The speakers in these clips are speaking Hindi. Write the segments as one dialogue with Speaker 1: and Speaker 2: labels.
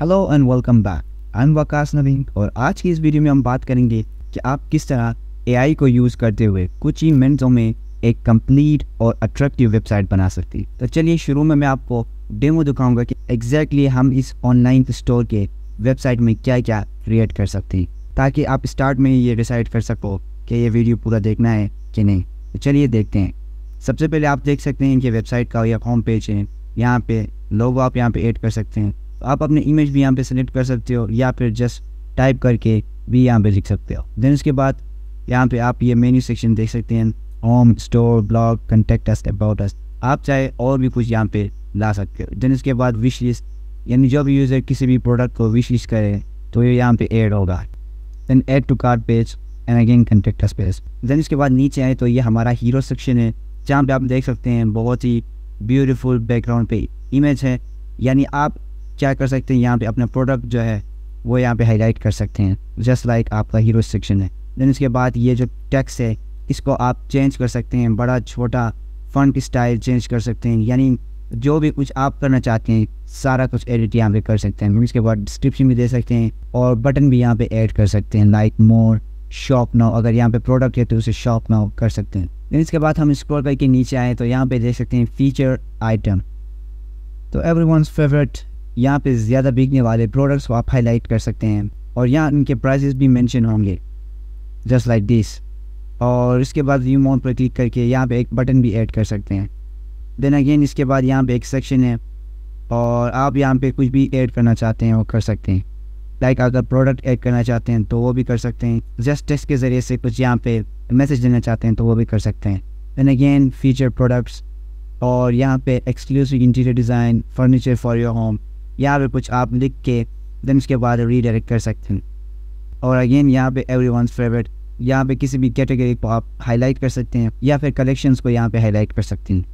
Speaker 1: Hello and welcome back I am Waqas Naveen और आज की इस वीडियो में हम बात करेंगे कि आप किस तरह एआई को यूज़ करते हुए कुछ ही मिनटों में एक कंप्लीट और अट्रैक्टिव वेबसाइट बना सकती तो चलिए शुरू में मैं आपको डेमो दिखाऊंगा कि एग्जैक्टली exactly हम इस ऑनलाइन स्टोर के वेबसाइट में क्या क्या क्रिएट कर सकते हैं ताकि आप स्टार्ट में ये डिसाइड कर सको कि ये वीडियो पूरा देखना है कि नहीं तो चलिए देखते हैं सबसे पहले आप देख सकते हैं इनके वेबसाइट का यह होम पेज है यहाँ पे लोगो आप यहाँ पे ऐड कर सकते हैं आप अपने इमेज भी यहाँ पे सेलेक्ट कर सकते हो या फिर जस्ट टाइप करके भी यहाँ पे लिख सकते हो देन उसके बाद यहाँ पे आप ये मेन्यू सेक्शन देख सकते हैं home store blog contact us about us आप चाहे और भी कुछ यहाँ पे ला सकते हो देन उसके बाद विश लिस्ट यानी जब यूज़र किसी भी प्रोडक्ट को विश लिस्ट करे तो ये यहाँ पे ऐड होगा then add to cart page and again contact us page then इसके बाद नीचे आए तो ये हमारा हीरो सेक्शन है जहाँ पे आप देख सकते हैं बहुत ही ब्यूटीफुल बैकग्राउंड पे इमेज है यानी आप क्या कर सकते हैं यहाँ पे अपना प्रोडक्ट जो है वो यहाँ पे हाईलाइट कर सकते हैं जस्ट लाइक like आपका हीरो सेक्शन है देन उसके बाद ये जो टैक्स है इसको आप चेंज कर सकते हैं बड़ा छोटा फंड स्टाइल चेंज कर सकते हैं यानी जो भी कुछ आप करना चाहते हैं सारा कुछ एडिट यहाँ पे कर सकते हैं के बाद डिस्क्रिप्शन भी दे सकते हैं और बटन भी यहाँ पे ऐड कर सकते हैं लाइक मोर शॉप नाउ अगर यहाँ पे प्रोडक्ट है तो उसे शॉप नाउ कर सकते हैं देन इसके बाद हम स्क्रॉल करके नीचे आए तो यहाँ पे देख सकते हैं फीचर आइटम तो एवरी फेवरेट यहाँ पे ज़्यादा बिकने वाले प्रोडक्ट्स को आप हाईलाइट कर सकते हैं और यहाँ इनके प्राइजेस भी मेंशन होंगे जस्ट लाइक दिस और इसके बाद व्यू मोड पर क्लिक करके यहाँ पे एक बटन भी ऐड कर सकते हैं देन अगेन इसके बाद यहाँ पे एक सेक्शन है और आप यहाँ पे कुछ भी ऐड करना चाहते हैं वो कर सकते हैं लाइक अगर प्रोडक्ट ऐड करना चाहते हैं तो वो भी कर सकते हैं जस्ट टेस्ट के ज़रिए से कुछ यहाँ पे मैसेज देना चाहते हैं तो वो भी कर सकते हैं देन अगेन फीचर प्रोडक्ट्स और यहाँ पे exclusive interior design furniture for your home यहाँ पे कुछ आप लिख के दिन उसके बाद रीडायरेक्ट कर सकते हैं और अगेन यहाँ पे एवरी वन फेवरेट यहाँ पे किसी भी कैटेगरी को आप हाईलाइट कर सकते हैं या फिर कलेक्शंस को यहाँ पे हाईलाइट कर सकते हैं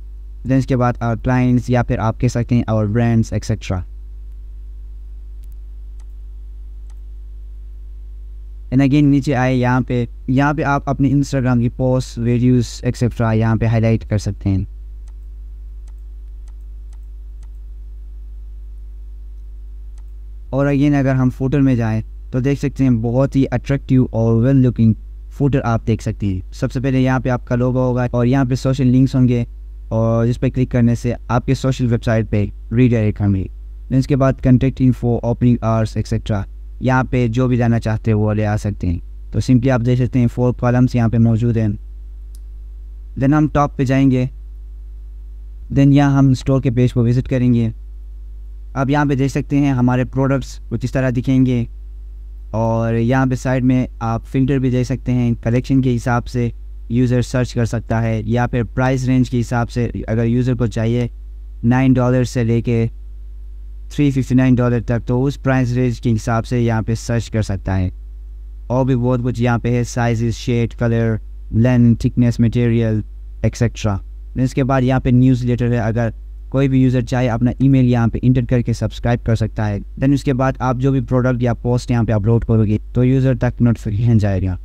Speaker 1: दैन इसके बाद और क्लाइंट्स या फिर आप कह सकते हैं और ब्रांड्स एक्सेट्रा एंड अगेन नीचे आए यहाँ पे यहाँ पे आप अपने इंस्टाग्राम की पोस्ट वीडियोस एक्सेट्रा यहाँ पे हाईलाइट कर सकते हैं और अगेन अगर हम फोटो में जाएँ तो देख सकते हैं बहुत ही अट्रैक्टिव और वेल लुकिंग फोटो आप देख सकते हैं सबसे पहले यहाँ पे आपका लोगो होगा और यहाँ पे सोशल लिंक्स होंगे और जिस पर क्लिक करने से आपके सोशल वेबसाइट पे रीडायरेक्ट होंगे इसके बाद contact info opening hours etcetera यहाँ पे जो भी जाना चाहते हो वो ले आ सकते हैं तो सिंपली आप देख सकते हैं फोर कॉलम्स यहाँ पर मौजूद हैं देन हम टॉप पर जाएंगे देन यहाँ हम स्टोर के पेज को विज़िट करेंगे आप यहाँ पे देख सकते हैं हमारे प्रोडक्ट्स कुछ इस तरह दिखेंगे और यहाँ पे साइड में आप फिल्टर भी देख सकते हैं कलेक्शन के हिसाब से यूज़र सर्च कर सकता है या फिर प्राइस रेंज के हिसाब से अगर यूज़र को चाहिए नाइन डॉलर से लेके थ्री फिफ्टी नाइन डॉलर तक तो उस प्राइस रेंज के हिसाब से यहाँ पे सर्च कर सकता है और भी बहुत कुछ यहाँ पे है size shade colour length thickness material etcetera इसके बाद यहाँ पे न्यूज़ लेटर है अगर कोई भी यूज़र चाहे अपना ईमेल यहाँ पे इंटर करके सब्सक्राइब कर सकता है देन उसके बाद आप जो भी प्रोडक्ट या पोस्ट यहाँ पे अपलोड करोगे तो यूज़र तक नोटिफिकेशन जाएगा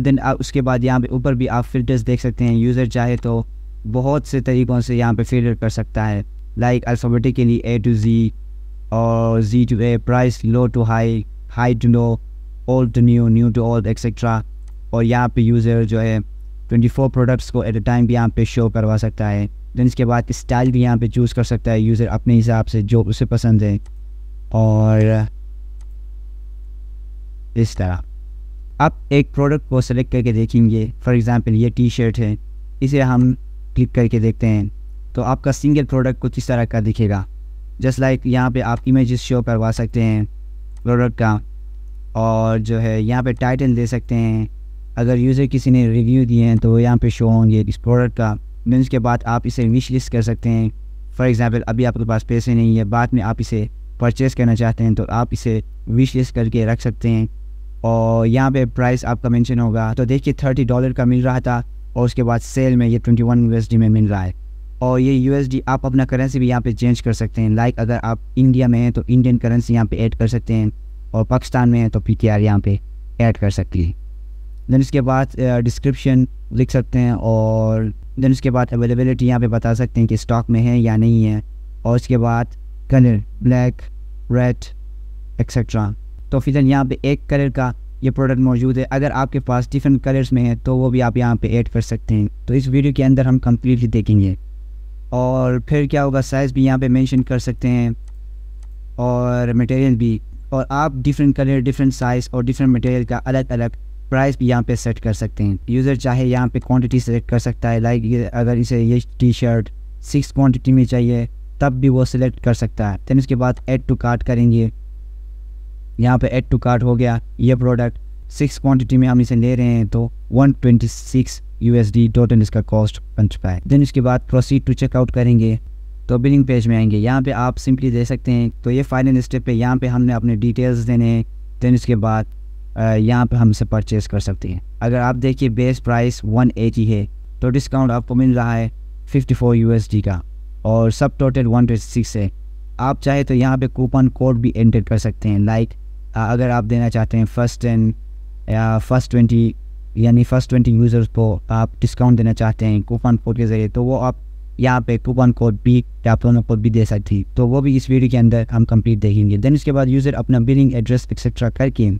Speaker 1: देन आप उसके बाद यहाँ पे ऊपर भी आप फिल्टर्स देख सकते हैं यूज़र चाहे तो बहुत से तरीक़ों से यहाँ पर फिल्टर कर सकता है like alphabetically A to Z और Z to A price low to high high to low old to new new to old etcetera और यहाँ पे यूज़र जो है 24 प्रोडक्ट्स को एट अ टाइम भी यहाँ पे शो करवा सकता है देन इसके बाद स्टाइल भी यहाँ पे चूज़ कर सकता है यूज़र अपने हिसाब से जो उसे पसंद है और इस तरह आप एक प्रोडक्ट को सेलेक्ट करके देखेंगे फॉर एग्ज़ाम्पल ये टी शर्ट है इसे हम क्लिक करके देखते हैं तो आपका सिंगल प्रोडक्ट कुछ इस तरह का दिखेगा जस्ट लाइक like यहाँ पे आप इमेजेस शो करवा सकते हैं प्रोडक्ट का और जो है यहाँ पे टाइटल दे सकते हैं अगर यूज़र किसी ने रिव्यू दिए हैं तो यहाँ पे शो होंगे इस प्रोडक्ट का लंच के बाद आप इसे विश लिस्ट कर सकते हैं फॉर एग्ज़ाम्पल अभी आपके पास पैसे नहीं है बाद में आप इसे परचेज़ करना चाहते हैं तो आप इसे विश लिस्ट करके रख सकते हैं और यहाँ पे प्राइस आपका मेंशन होगा तो देखिए थर्टी डॉलर का मिल रहा था और उसके बाद सेल में ये ट्वेंटी वन यू में मिल रहा है और ये यू आप अपना करेंसी भी यहाँ पे चेंज कर सकते हैं लाइक अगर आप इंडिया में हैं तो इंडियन करेंसी यहाँ पे ऐड कर सकते हैं और पाकिस्तान में है तो पी टी आर यहाँ पर ऐड कर सकती है देन उसके बाद डिस्क्रिप्शन uh, लिख सकते हैं और देन उसके बाद अवेलेबिलिटी यहाँ पे बता सकते हैं कि स्टॉक में है या नहीं है और उसके बाद कलर ब्लैक रेड एक्सेट्रा तो फिजन यहाँ पे एक कलर का ये प्रोडक्ट मौजूद है अगर आपके पास डिफरेंट कलर्स में है तो वो भी आप यहाँ पे ऐड कर सकते हैं तो इस वीडियो के अंदर हम कम्प्लीटली देखेंगे और फिर क्या होगा साइज़ भी यहाँ पे मेंशन कर सकते हैं और मटेरियल भी और आप डिफरेंट कलर डिफरेंट साइज़ और डिफरेंट मटेरियल का अलग अलग प्राइस भी यहाँ पे सेट कर सकते हैं यूज़र चाहे यहाँ पे क्वांटिटी सेलेक्ट कर सकता है लाइक ये अगर इसे ये टी शर्ट सिक्स क्वांटिटी में चाहिए तब भी वो सिलेक्ट कर सकता है दैन उसके बाद एड टू कार्ट करेंगे यहाँ पे एड टू कार्ट हो गया ये प्रोडक्ट सिक्स क्वांटिटी में हम इसे ले रहे हैं तो one twenty six U S D total इसका कॉस्ट बन चुका है देन उसके बाद प्रोसीड टू चेकआउट करेंगे तो बिलिंग पेज में आएंगे यहाँ पे आप सिंपली दे सकते हैं तो ये फाइनल स्टेप पे यहाँ पे हमने अपने डिटेल्स देने हैं देन इसके बाद यहाँ पर हमसे परचेस कर सकते हैं अगर आप देखिए बेस प्राइस 180 है तो डिस्काउंट आपको मिल रहा है 54 यूएसडी का और सब टोटल 126 है आप चाहे तो यहाँ पे कूपन कोड भी एंटर कर सकते हैं लाइक अगर आप देना चाहते हैं फर्स्ट टेन या फर्स्ट ट्वेंटी यानी फर्स्ट ट्वेंटी यूज़र्स को आप डिस्काउंट देना चाहते हैं कूपन कोड के ज़रिए तो वो आप यहाँ पे कूपन कोड भी या लोन कोड भी दे सकती तो वो भी इस वीडियो के अंदर हम कंप्लीट देखेंगे देन इसके बाद यूज़र अपना बिलिंग एड्रेस एक्सेट्रा करके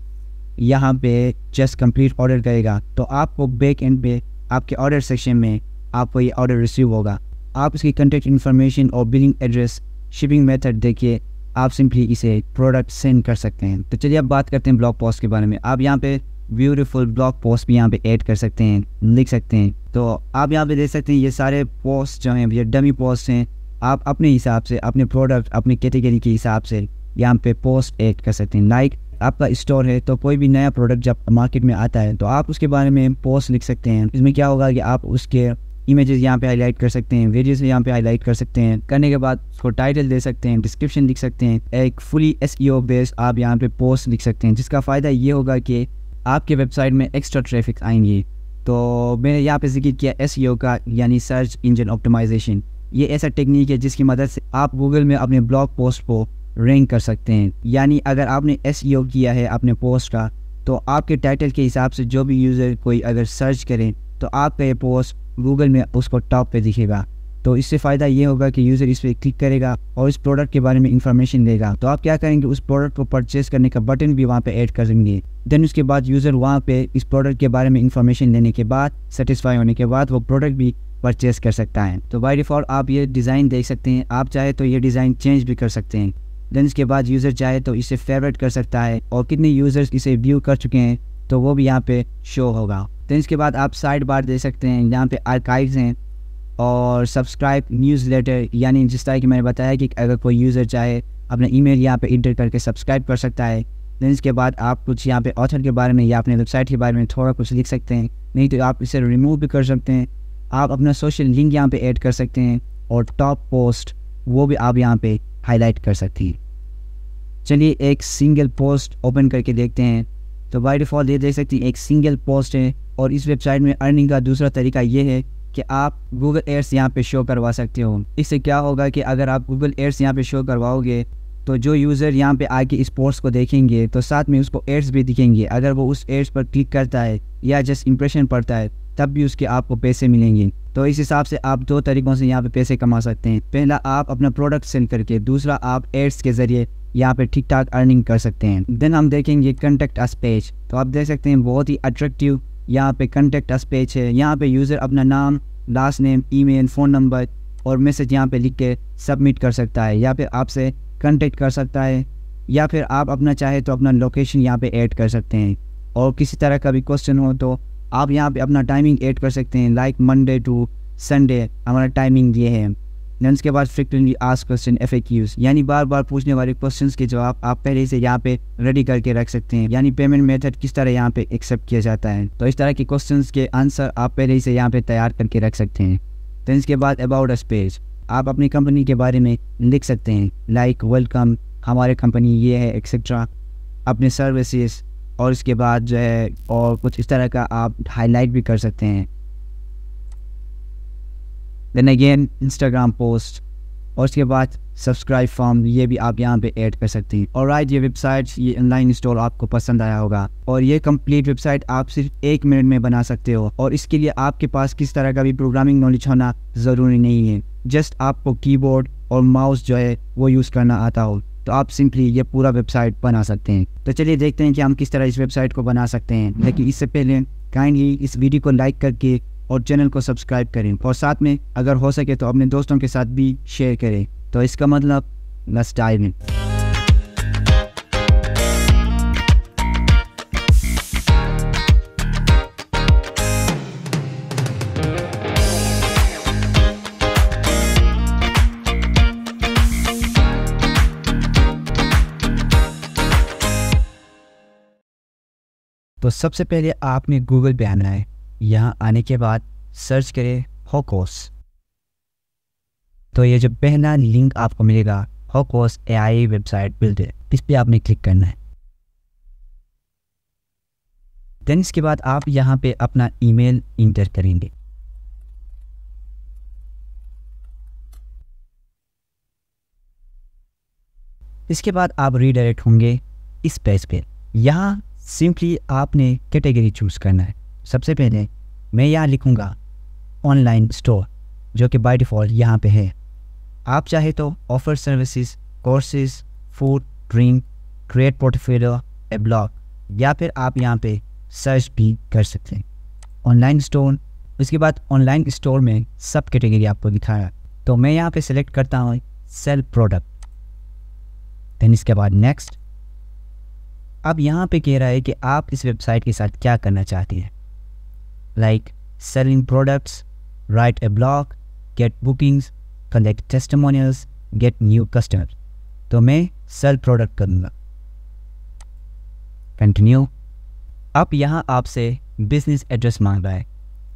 Speaker 1: यहाँ पे जस्ट कंप्लीट ऑर्डर करेगा तो आपको बैक एंड पे आपके ऑर्डर सेक्शन में आपको ये ऑर्डर रिसीव होगा आप इसकी कंटेक्ट इन्फॉर्मेशन और बिलिंग एड्रेस शिपिंग मेथड देखिए आप सिंपली इसे प्रोडक्ट सेंड कर सकते हैं तो चलिए अब बात करते हैं ब्लॉग पोस्ट के बारे में आप यहाँ पे ब्यूटीफुल ब्लॉग पोस्ट भी यहाँ पे ऐड कर सकते हैं लिख सकते हैं तो आप यहाँ पे देख सकते हैं ये सारे पोस्ट जो हैं ये डमी पोस्ट हैं आप अपने हिसाब से अपने प्रोडक्ट अपने कैटेगरी के हिसाब से यहाँ पे पोस्ट ऐड कर सकते हैं लाइक like, आपका स्टोर है तो कोई भी नया प्रोडक्ट जब मार्केट में आता है तो आप उसके बारे में पोस्ट लिख सकते हैं इसमें क्या होगा कि आप उसके इमेजेस यहाँ पे हाईलाइट कर सकते हैं वीडियोस यहाँ पे हाईलाइट कर सकते हैं करने के बाद उसको टाइटल दे सकते हैं डिस्क्रिप्शन लिख सकते हैं एक फुली एस बेस्ड आप यहाँ पे पोस्ट लिख सकते हैं जिसका फ़ायदा ये होगा कि आपके वेबसाइट में एक्स्ट्रा ट्रैफिक आएंगे तो मैंने यहाँ पे जिक्र किया एस e का यानी सर्च इंजन ऑप्टिमाइजेशन ये ऐसा टेक्निक है जिसकी मदद से आप गूगल में अपने ब्लॉग पोस्ट को रैंक कर सकते हैं यानी अगर आपने एस e किया है अपने पोस्ट का तो आपके टाइटल के हिसाब से जो भी यूज़र कोई अगर सर्च करें तो आपका ये पोस्ट गूगल में उसको टॉप पे दिखेगा तो इससे फ़ायदा ये होगा कि यूज़र इस पर क्लिक करेगा और इस प्रोडक्ट के बारे में इंफॉर्मेशन देगा तो आप क्या करेंगे उस प्रोडक्ट को परचेज करने का बटन भी वहाँ पे ऐड कर देंगे देन उसके बाद यूज़र वहाँ पे इस प्रोडक्ट के बारे में इंफॉर्मेशन लेने के बाद सेटिस्फाई होने के बाद वो प्रोडक्ट भी परचेज कर सकता है तो बाई डिफ़ॉल्ट आप ये डिज़ाइन देख सकते हैं आप चाहे तो ये डिज़ाइन चेंज भी कर सकते हैं देन इसके बाद यूज़र चाहे तो इसे फेवरेट कर सकता है और कितने यूज़र्स इसे व्यू कर चुके हैं तो वो भी यहाँ पे शो होगा देन इसके बाद आप साइड बार दे सकते हैं यहाँ पे आर्काइव्स हैं और सब्सक्राइब न्यूज़ लेटर यानी जिस तरह की मैंने बताया कि अगर कोई यूज़र चाहे अपना ई मेल यहाँ पर इंटर करके सब्सक्राइब कर सकता है देन इसके बाद आप कुछ यहाँ पे ऑथर के बारे में या अपने वेबसाइट के बारे में थोड़ा कुछ लिख सकते हैं नहीं तो आप इसे रिमूव भी कर सकते हैं आप अपना सोशल लिंक यहाँ पे ऐड कर सकते हैं और टॉप पोस्ट वो भी आप यहाँ पे हाईलाइट कर सकती हैं चलिए एक सिंगल पोस्ट ओपन करके देखते हैं तो बाई डिफ़ॉल्ट ये देख सकती हैं एक सिंगल पोस्ट है और इस वेबसाइट में अर्निंग का दूसरा तरीका ये है कि आप गूगल एड्स यहाँ पे शो करवा सकते हो इससे क्या होगा कि अगर आप गूगल एड्स यहाँ पे शो करवाओगे तो जो यूज़र यहाँ पे आके इस पोस्ट को देखेंगे तो साथ में उसको एड्स भी दिखेंगे अगर वो उस एड्स पर क्लिक करता है या जस्ट इंप्रेशन पड़ता है तब भी उसके आपको पैसे मिलेंगे तो इस हिसाब से आप दो तरीक़ों से यहाँ पे पैसे कमा सकते हैं पहला आप अपना प्रोडक्ट सेल करके दूसरा आप एड्स के ज़रिए यहाँ पे ठीक ठाक अर्निंग कर सकते हैं देन हम देखेंगे कंटेक्ट अस पेज तो आप देख सकते हैं बहुत ही अट्रैक्टिव यहाँ पे कंटेक्ट अस पेज है यहाँ पे यूज़र अपना नाम last name email phone number और मैसेज यहाँ पे लिख के सबमिट कर सकता है या फिर आपसे कंटेक्ट कर सकता है या फिर आप अपना चाहे तो अपना लोकेशन यहाँ पे ऐड कर सकते हैं और किसी तरह का भी क्वेश्चन हो तो आप यहाँ पे अपना टाइमिंग ऐड कर सकते हैं लाइक मंडे टू संडे हमारा टाइमिंग ये है देन उसके बाद फ्रिक्वेंटली आस्क क्वेश्चन एफ यानी बार बार पूछने वाले क्वेश्चन के जवाब आप पहले से यहाँ पे रेडी करके रख सकते हैं यानी पेमेंट मेथड किस तरह यहाँ पे एक्सेप्ट किया जाता है तो इस तरह के क्वेश्चन के आंसर आप पहले से यहाँ पे तैयार करके रख सकते हैं दैन इसके बाद अबाउट अस पेज आप अपनी कंपनी के बारे में लिख सकते हैं लाइक वेलकम हमारे कंपनी ये है एक्सेट्रा अपने सर्विसेज और इसके बाद जो है और कुछ इस तरह का आप हाईलाइट भी कर सकते हैं देन अगेन इंस्टाग्राम पोस्ट और उसके बाद सब्सक्राइब फॉर्म ये भी आप यहाँ पे ऐड कर सकते हैं और राइट ये वेबसाइट ये ऑनलाइन स्टोर आपको पसंद आया होगा और ये कंप्लीट वेबसाइट आप सिर्फ एक मिनट में बना सकते हो और इसके लिए आपके पास किस तरह का भी प्रोग्रामिंग नॉलेज होना ज़रूरी नहीं है जस्ट आपको कीबोर्ड और माउस जो है वो यूज़ करना आता हो तो आप सिंपली ये पूरा वेबसाइट बना सकते हैं तो चलिए देखते हैं कि हम किस तरह इस वेबसाइट को बना सकते हैं लेकिन इससे पहले काइंडली इस वीडियो को लाइक करके और चैनल को सब्सक्राइब करें और साथ में अगर हो सके तो अपने दोस्तों के साथ भी शेयर करें तो इसका मतलब लस्ट तो सबसे पहले आपने गूगल पे आना है यहाँ आने के बाद सर्च करें होकोस तो ये जो पहला लिंक आपको मिलेगा होकोस एआई वेबसाइट बिल्डर इस पर आपने क्लिक करना है देन इसके बाद आप यहाँ पे अपना ईमेल इंटर करेंगे इसके बाद आप रीडायरेक्ट होंगे इस पेज पे यहाँ सिंपली आपने कैटेगरी चूज़ करना है सबसे पहले मैं यहाँ लिखूँगा ऑनलाइन स्टोर जो कि बाय डिफ़ॉल्ट यहाँ पे है आप चाहे तो offer services courses food drink create portfolio a blog या फिर आप यहाँ पे सर्च भी कर सकते हैं ऑनलाइन स्टोर उसके बाद ऑनलाइन स्टोर में सब कैटेगरी आपको दिखाया तो मैं यहाँ पे सेलेक्ट करता हूँ सेल प्रोडक्ट देन इसके बाद नेक्स्ट अब यहाँ पे कह रहा है कि आप इस वेबसाइट के साथ क्या करना चाहते हैं like selling products write a blog get bookings collect testimonials get new customer तो मैं सेल प्रोडक्ट करूँगा कंटिन्यू अब यहाँ आपसे बिजनेस एड्रेस मांग रहा है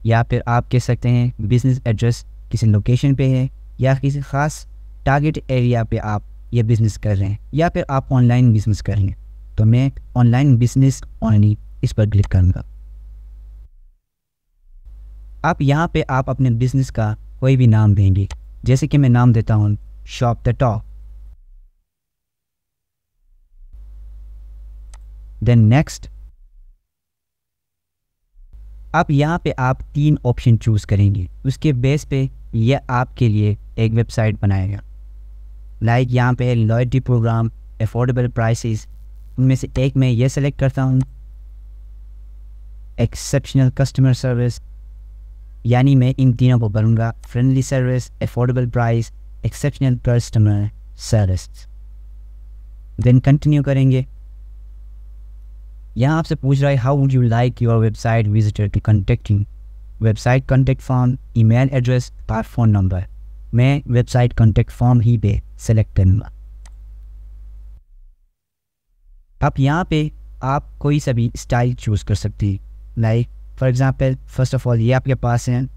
Speaker 1: या फिर आप कह सकते हैं बिजनेस एड्रेस किसी लोकेशन पे है या किसी ख़ास टारगेट एरिया पे आप ये बिज़नेस कर रहे हैं या फिर आप ऑनलाइन बिज़नेस कर रहे हैं तो मैं ऑनलाइन बिजनेस ऑनली इस पर क्लिक करूँगा आप यहाँ पे आप अपने बिजनेस का कोई भी नाम देंगे जैसे कि मैं नाम देता हूँ shop the top then next अब यहाँ पे आप तीन ऑप्शन चूज़ करेंगे उसके बेस पे यह आपके लिए एक वेबसाइट बनाएगा लाइक यहाँ पे लॉयल्टी प्रोग्राम अफोर्डेबल प्राइसेस उनमें से एक मैं ये सेलेक्ट करता हूँ एक्सेप्शनल कस्टमर सर्विस यानी मैं इन तीनों को भरूँगा friendly service affordable price exceptional customer service then continue करेंगे यहाँ आपसे पूछ रहा है how would you like your website visitor to contact you website contact form e mail address और फ़ोन नंबर मैं वेबसाइट कॉन्टेक्ट फॉर्म ही पे सेलेक्ट करूँगा अब यहाँ पे आप कोई सा भी स्टाइल चूज़ कर सकते हैं like for example first of all ये आपके पास हैं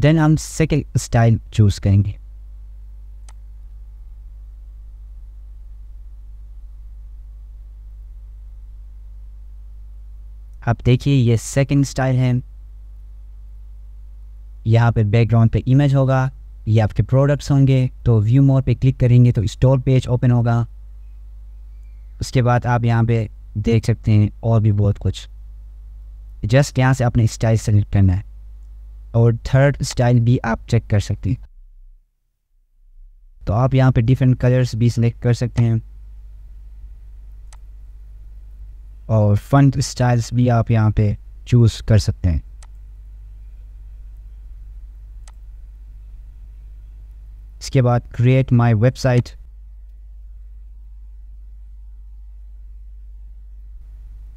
Speaker 1: देन हम सेकेंड स्टाइल चूज़ करेंगे आप देखिए ये सेकंड स्टाइल है यहाँ पे बैकग्राउंड पे इमेज होगा ये आपके प्रोडक्ट्स होंगे तो व्यू मोर पे क्लिक करेंगे तो स्टोर पेज ओपन होगा उसके बाद आप यहाँ पे देख सकते हैं और भी बहुत कुछ जस्ट यहाँ से अपने स्टाइल सेलेक्ट करना है और थर्ड स्टाइल भी आप चेक कर सकते हैं तो आप यहाँ पे डिफरेंट कलर्स भी सिलेक्ट कर सकते हैं और फंट स्टाइल्स भी आप यहाँ पे चूज़ कर सकते हैं इसके बाद क्रिएट माई वेबसाइट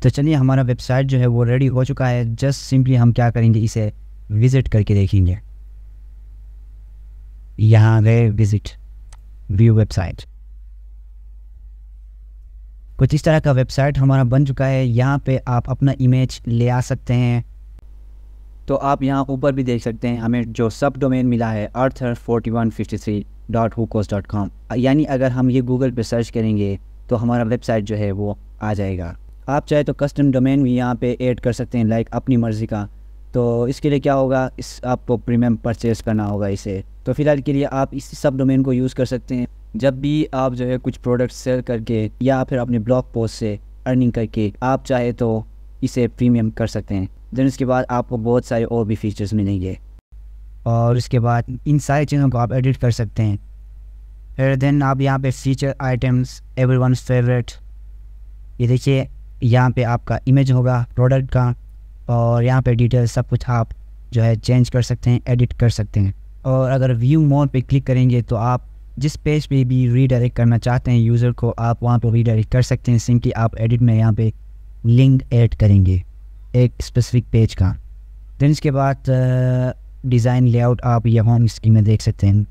Speaker 1: तो चलिए हमारा वेबसाइट जो है वो रेडी हो चुका है जस्ट सिंपली हम क्या करेंगे इसे विज़िट करके देखेंगे यहाँ गए विज़िट व्यू वेबसाइट कुछ इस तरह का वेबसाइट हमारा बन चुका है यहाँ पे आप अपना इमेज ले आ सकते हैं तो आप यहाँ ऊपर भी देख सकते हैं हमें जो सब डोमेन मिला है Arthur forty one fifty three dot dot com यानी अगर हम ये गूगल पर सर्च करेंगे तो हमारा वेबसाइट जो है वो आ जाएगा आप चाहे तो कस्टम डोमेन भी यहाँ पे ऐड कर सकते हैं लाइक अपनी मर्ज़ी का तो इसके लिए क्या होगा इस आपको प्रीमियम परचेज़ करना होगा इसे तो फ़िलहाल के लिए आप इस सब डोमेन को यूज़ कर सकते हैं जब भी आप जो है कुछ प्रोडक्ट सेल करके या फिर अपने ब्लॉग पोस्ट से अर्निंग करके आप चाहे तो इसे प्रीमियम कर सकते हैं देन उसके बाद आपको बहुत सारे और भी फीचर्स मिलेंगे और उसके बाद इन सारी चीज़ों को आप एडिट कर सकते हैं फिर देन आप यहाँ पे feature items every one favourite ये देखिए यहाँ पे आपका इमेज होगा प्रोडक्ट का और यहाँ पे डिटेल सब कुछ आप जो है चेंज कर सकते हैं एडिट कर सकते हैं और अगर व्यू मोड पे क्लिक करेंगे तो आप जिस पेज पे भी रीडायरेक्ट करना चाहते हैं यूज़र को आप वहाँ पर रीडायरेक्ट कर सकते हैं सिंपली आप एडिट में यहाँ पे लिंक ऐड करेंगे एक स्पेसिफिक पेज का दिन इसके बाद डिज़ाइन लेआउट आप यह होम स्क्रीन में देख सकते हैं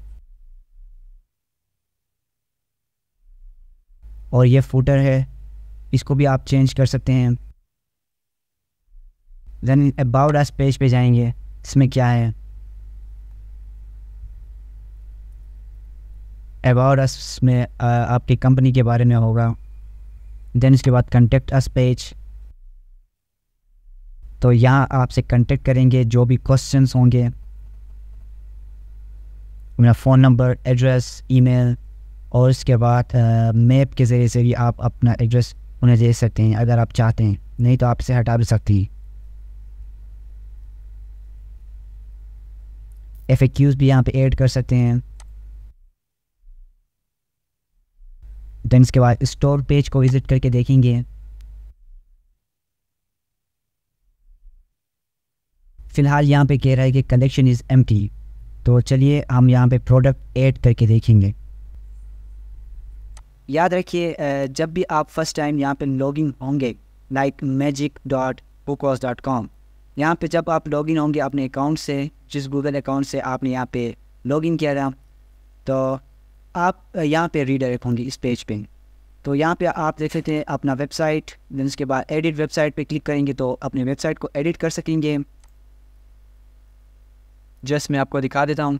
Speaker 1: और यह फूटर है इसको भी आप चेंज कर सकते हैं देन अबाउट अस पेज पे जाएंगे इसमें क्या है अबाउट अस में आपकी कंपनी के बारे में होगा देन इसके बाद कंटेक्ट अस पेज तो यहाँ आपसे कांटेक्ट करेंगे जो भी क्वेश्चंस होंगे मेरा फ़ोन नंबर एड्रेस ईमेल और इसके बाद मैप के ज़रिए से भी आप अपना एड्रेस उन्हें दे सकते हैं अगर आप चाहते हैं नहीं तो आप इसे हटा भी सकती हैं एफ भी यहाँ पे ऐड कर सकते हैं देन इसके बाद स्टोर पेज को विज़िट करके देखेंगे फ़िलहाल यहाँ पे कह रहा है कि कलेक्शन इज़ एम तो चलिए हम यहाँ पे प्रोडक्ट ऐड करके देखेंगे याद रखिए जब भी आप फर्स्ट टाइम यहाँ पे लॉगिन होंगे लाइक मैजिक डॉट बुकॉस डॉट कॉम यहाँ पर जब आप लॉगिन होंगे अपने अकाउंट से जिस गूगल अकाउंट से आपने यहाँ पे लॉगिन किया था तो आप यहाँ पे रीडायरेक्ट होंगे इस पेज पे तो यहाँ पे आप देख सकते हैं अपना वेबसाइट दिन उसके बाद एडिट वेबसाइट पे क्लिक करेंगे तो अपने वेबसाइट को एडिट कर सकेंगे जस्ट मैं आपको दिखा देता हूँ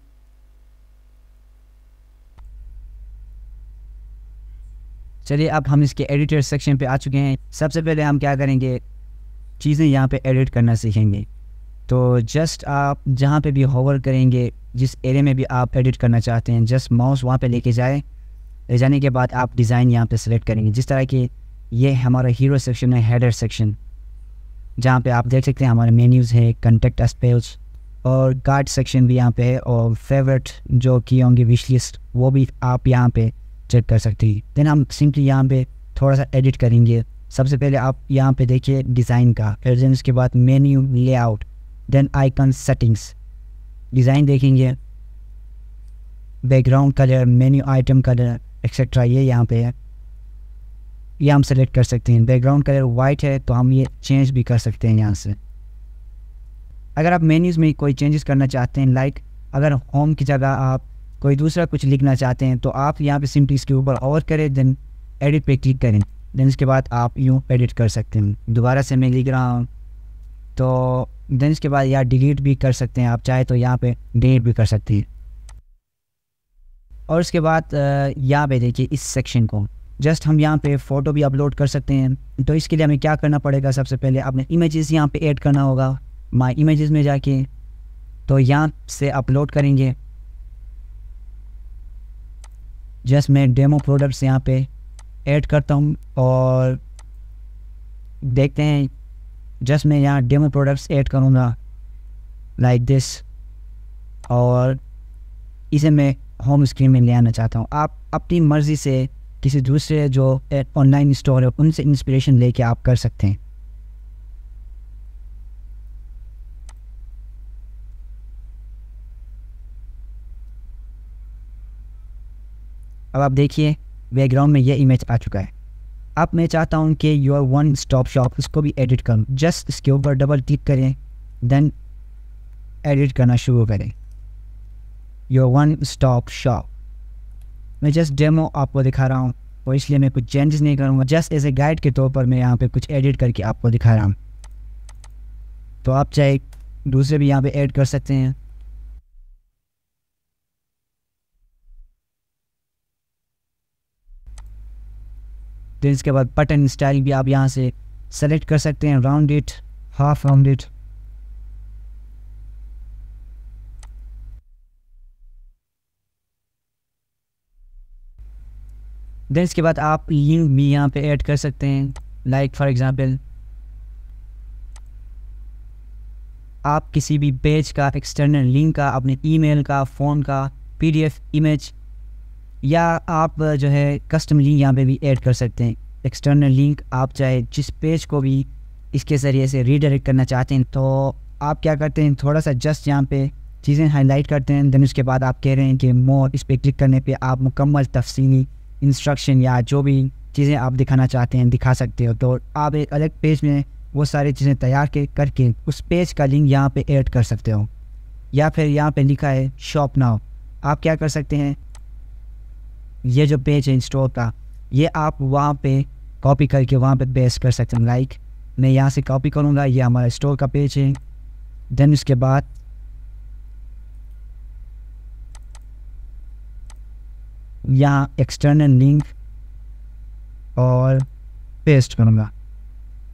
Speaker 1: चलिए अब हम इसके एडिटर सेक्शन पे आ चुके हैं सबसे पहले हम क्या करेंगे चीज़ें यहाँ पे एडिट करना सीखेंगे तो जस्ट आप जहाँ पे भी होवर करेंगे जिस एरिया में भी आप एडिट करना चाहते हैं जस्ट माउस वहाँ पे लेके जाए ले जाने के बाद आप डिज़ाइन यहाँ पे सेलेक्ट करेंगे जिस तरह की ये हमारा हीरो सेक्शन है हेडर सेक्शन जहाँ पे आप देख सकते हैं हमारे मेन्यूज़ है कंटेक्ट स्पेल्स और गार्ड सेक्शन भी यहाँ पे है और फेवरेट जो की होंगी विश लिस्ट वो भी आप यहाँ पे चेक कर सकते हैं देन हम सिंपली यहाँ पे थोड़ा सा एडिट करेंगे सबसे पहले आप यहाँ पे देखिए डिज़ाइन का एजेंट के बाद menu layout then icon settings design देखेंगे background colour menu item colour etcetera ये यहाँ पे है ये हम सेलेक्ट कर सकते हैं बैकग्राउंड कलर वाइट है तो हम ये चेंज भी कर सकते हैं यहाँ से अगर आप मेन्यूज़ में कोई चेंजेस करना चाहते हैं लाइक अगर होम की जगह आप कोई दूसरा कुछ लिखना चाहते हैं तो आप यहाँ पे सिम्पली इसके ऊपर और करें देन एडिट पे क्लिक करें देन इसके बाद आप यूँ एडिट कर सकते हैं दोबारा से मैं लिख रहा हूँ तो देन इसके बाद यहाँ डिलीट भी कर सकते हैं आप चाहे तो यहाँ पे डिलीट भी कर सकते हैं और उसके बाद यहाँ पे देखिए इस सेक्शन को जस्ट हम यहाँ पे फ़ोटो भी अपलोड कर सकते हैं तो इसके लिए हमें क्या करना पड़ेगा सबसे पहले आपने इमेजेस यहाँ पे ऐड करना होगा माई इमेजेस में जाके तो यहाँ से अपलोड करेंगे जस्ट मैं डेमो प्रोडक्ट्स यहाँ पे ऐड करता हूँ और देखते हैं जस्ट मैं यहाँ डेमो प्रोडक्ट्स ऐड करूँगा लाइक दिस और इसे मैं होम स्क्रीन में ले आना चाहता हूँ आप अपनी मर्ज़ी से किसी दूसरे जो ऑनलाइन स्टोर है उनसे इंस्पिरेशन लेके आप कर सकते हैं अब आप देखिए बैकग्राउंड में ये इमेज आ चुका है अब मैं चाहता हूँ कि योर वन स्टॉप शॉप इसको भी एडिट करूँ जस्ट इसके ऊपर डबल क्लिक करें देन एडिट करना शुरू करें योर वन स्टॉप शॉप मैं जस्ट डेमो आपको दिखा रहा हूँ और इसलिए मैं कुछ चेंजेस नहीं करूँगा जस्ट एज ए गाइड के तौर पर मैं यहाँ पे कुछ एडिट करके आपको दिखा रहा हूँ तो आप चाहे दूसरे भी यहाँ पे ऐड कर सकते हैं देन इसके बाद बटन स्टाइल भी आप यहाँ से सेलेक्ट कर सकते हैं round it half round it then इसके बाद आप लिंक भी यहाँ पे ऐड कर सकते हैं लाइक फॉर एग्जांपल आप किसी भी पेज का एक्सटर्नल लिंक का अपने ईमेल का फ़ोन का पीडीएफ इमेज या आप जो है कस्टम लिंक यहाँ पे भी ऐड कर सकते हैं एक्सटर्नल लिंक आप चाहे जिस पेज को भी इसके ज़रिए से रीडायरेक्ट करना चाहते हैं तो आप क्या करते हैं थोड़ा सा जस्ट यहाँ पे चीज़ें हाईलाइट करते हैं दैन उसके बाद आप कह रहे हैं कि मोर इस पर क्लिक करने पर आप मुकम्मल तफसीली इंस्ट्रक्शन या जो भी चीज़ें आप दिखाना चाहते हैं दिखा सकते हो तो आप एक अलग पेज में वो सारी चीज़ें तैयार के करके उस पेज का लिंक यहाँ पे ऐड कर सकते हो या फिर यहाँ पे लिखा है शॉप नाउ आप क्या कर सकते हैं ये जो पेज है इंस्टॉल का ये आप वहाँ पे कॉपी करके वहाँ पे पेस्ट कर सकते हैं लाइक मैं यहाँ से कॉपी करूँगा ये हमारा स्टोर का पेज है देन उसके बाद यहाँ एक्सटर्नल लिंक और पेस्ट करूँगा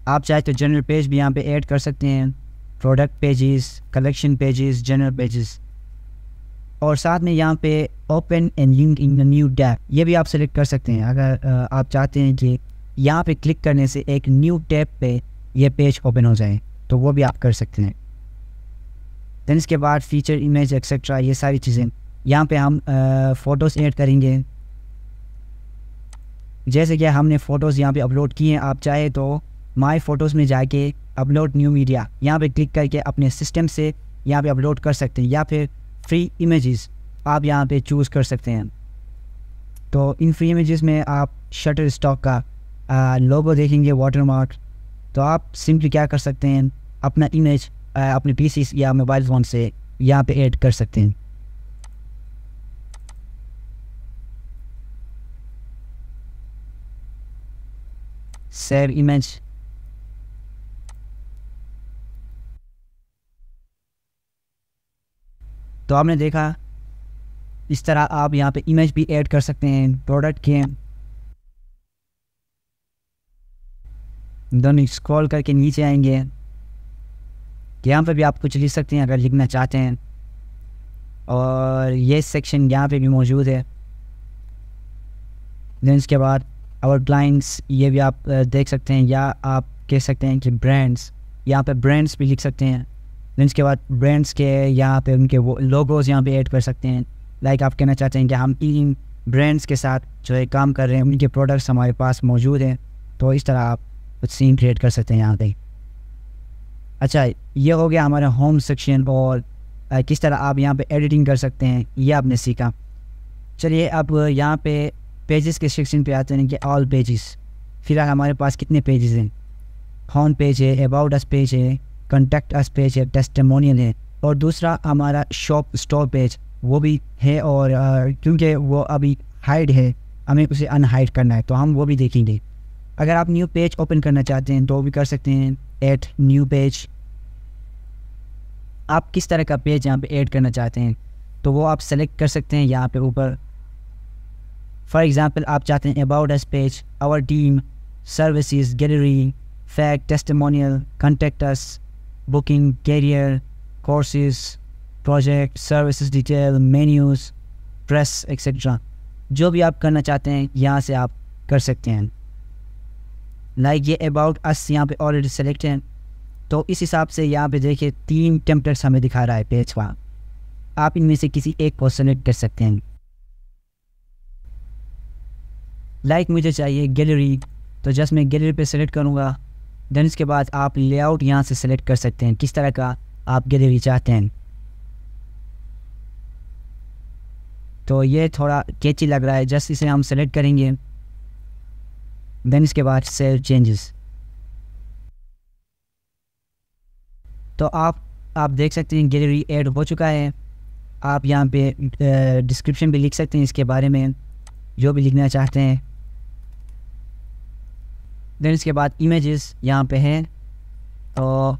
Speaker 1: आप चाहे तो जनरल पेज भी यहाँ पे ऐड कर सकते हैं product pages collection pages general pages और साथ में यहाँ पे open and link in new tab ये भी आप सेलेक्ट कर सकते हैं अगर आप चाहते हैं कि यहाँ पे क्लिक करने से एक न्यू टैब पे ये पेज ओपन हो जाए तो वो भी आप कर सकते हैं दैन इसके बाद फीचर इमेज एक्सेट्रा ये सारी चीज़ें यहाँ पे हम फ़ोटोज़ एड करेंगे जैसे कि हमने फ़ोटोज़ यहाँ पे अपलोड किए हैं आप चाहे तो माई फ़ोटोज़ में जाके अपलोड न्यू मीडिया यहाँ पे क्लिक करके अपने सिस्टम से यहाँ पे अपलोड कर सकते हैं या फिर फ्री इमेजेस आप यहाँ पे चूज़ कर सकते हैं तो इन फ्री इमेजेस में आप शटर स्टॉक का लोगो देखेंगे वाटर मार्क तो आप सिंपली क्या कर सकते हैं अपना इमेज अपने पी या मोबाइल फ़ोन से यहाँ पे ऐड कर सकते हैं सेव इमेज तो आपने देखा इस तरह आप यहाँ पे इमेज भी ऐड कर सकते हैं प्रोडक्ट के दोनों स्क्रॉल करके नीचे आएंगे यहाँ पे भी आप कुछ लिख सकते हैं अगर लिखना चाहते हैं और ये सेक्शन यहाँ पे भी मौजूद है देन इसके बाद आवर क्लाइंट्स ये भी आप देख सकते हैं या आप कह सकते हैं कि ब्रांड्स यहाँ पे ब्रांड्स भी लिख सकते हैं फिर उसके बाद ब्रांड्स के यहाँ पे उनके वो लोगोज यहाँ पे ऐड कर सकते हैं लाइक आप कहना चाहते हैं कि हम इन ब्रांड्स के साथ जो है काम कर रहे हैं उनके प्रोडक्ट्स हमारे पास मौजूद हैं तो इस तरह आप कुछ सीन क्रिएट कर सकते हैं यहाँ पे अच्छा ये हो गया हमारे होम सेक्शन और किस तरह आप यहाँ पे एडिटिंग कर सकते हैं ये आपने सीखा चलिए अब यहाँ पे पेजेस के सेक्शन पे आते हैं कि ऑल पेजेस फिलहाल हमारे पास कितने पेजेस हैं होम पेज है अबाउट अस पेज है कंटेक्ट अस पेज है टेस्टमोनियल है और दूसरा हमारा शॉप स्टोर पेज वो भी है और क्योंकि वो अभी हाइड है हमें उसे अनहाइड करना है तो हम वो भी देखेंगे अगर आप न्यू पेज ओपन करना चाहते हैं तो भी कर सकते हैं एट न्यू पेज आप किस तरह का पेज यहाँ पे ऐड करना चाहते हैं तो वो आप सेलेक्ट कर सकते हैं यहाँ पे ऊपर फॉर एग्ज़ाम्पल आप चाहते हैं about us page our team services gallery fact testimonial contact us booking, career, courses, project, services detail, menus, press, etc. जो भी आप करना चाहते हैं यहाँ से आप कर सकते हैं लाइक like ये अबाउट अस यहाँ पे ऑलरेडी सेलेक्ट हैं तो इस हिसाब से यहाँ पे देखिए तीन टेम्पलेट्स हमें दिखा रहा है पेज का आप इनमें से किसी एक को सेलेक्ट कर सकते हैं लाइक like मुझे चाहिए गैलरी तो जस्ट मैं गैलरी पे सेलेक्ट करूँगा देन उसके बाद आप लेआउट यहाँ से सेलेक्ट कर सकते हैं किस तरह का आप गैलरी चाहते हैं तो ये थोड़ा कैची लग रहा है जस्ट इसे हम सेलेक्ट करेंगे देन इसके बाद सेव चेंजेस तो आप आप देख सकते हैं गैलरी ऐड हो चुका है आप यहाँ पे डिस्क्रिप्शन भी लिख सकते हैं इसके बारे में जो भी लिखना चाहते हैं देन इसके बाद इमेजेस यहाँ पे हैं तो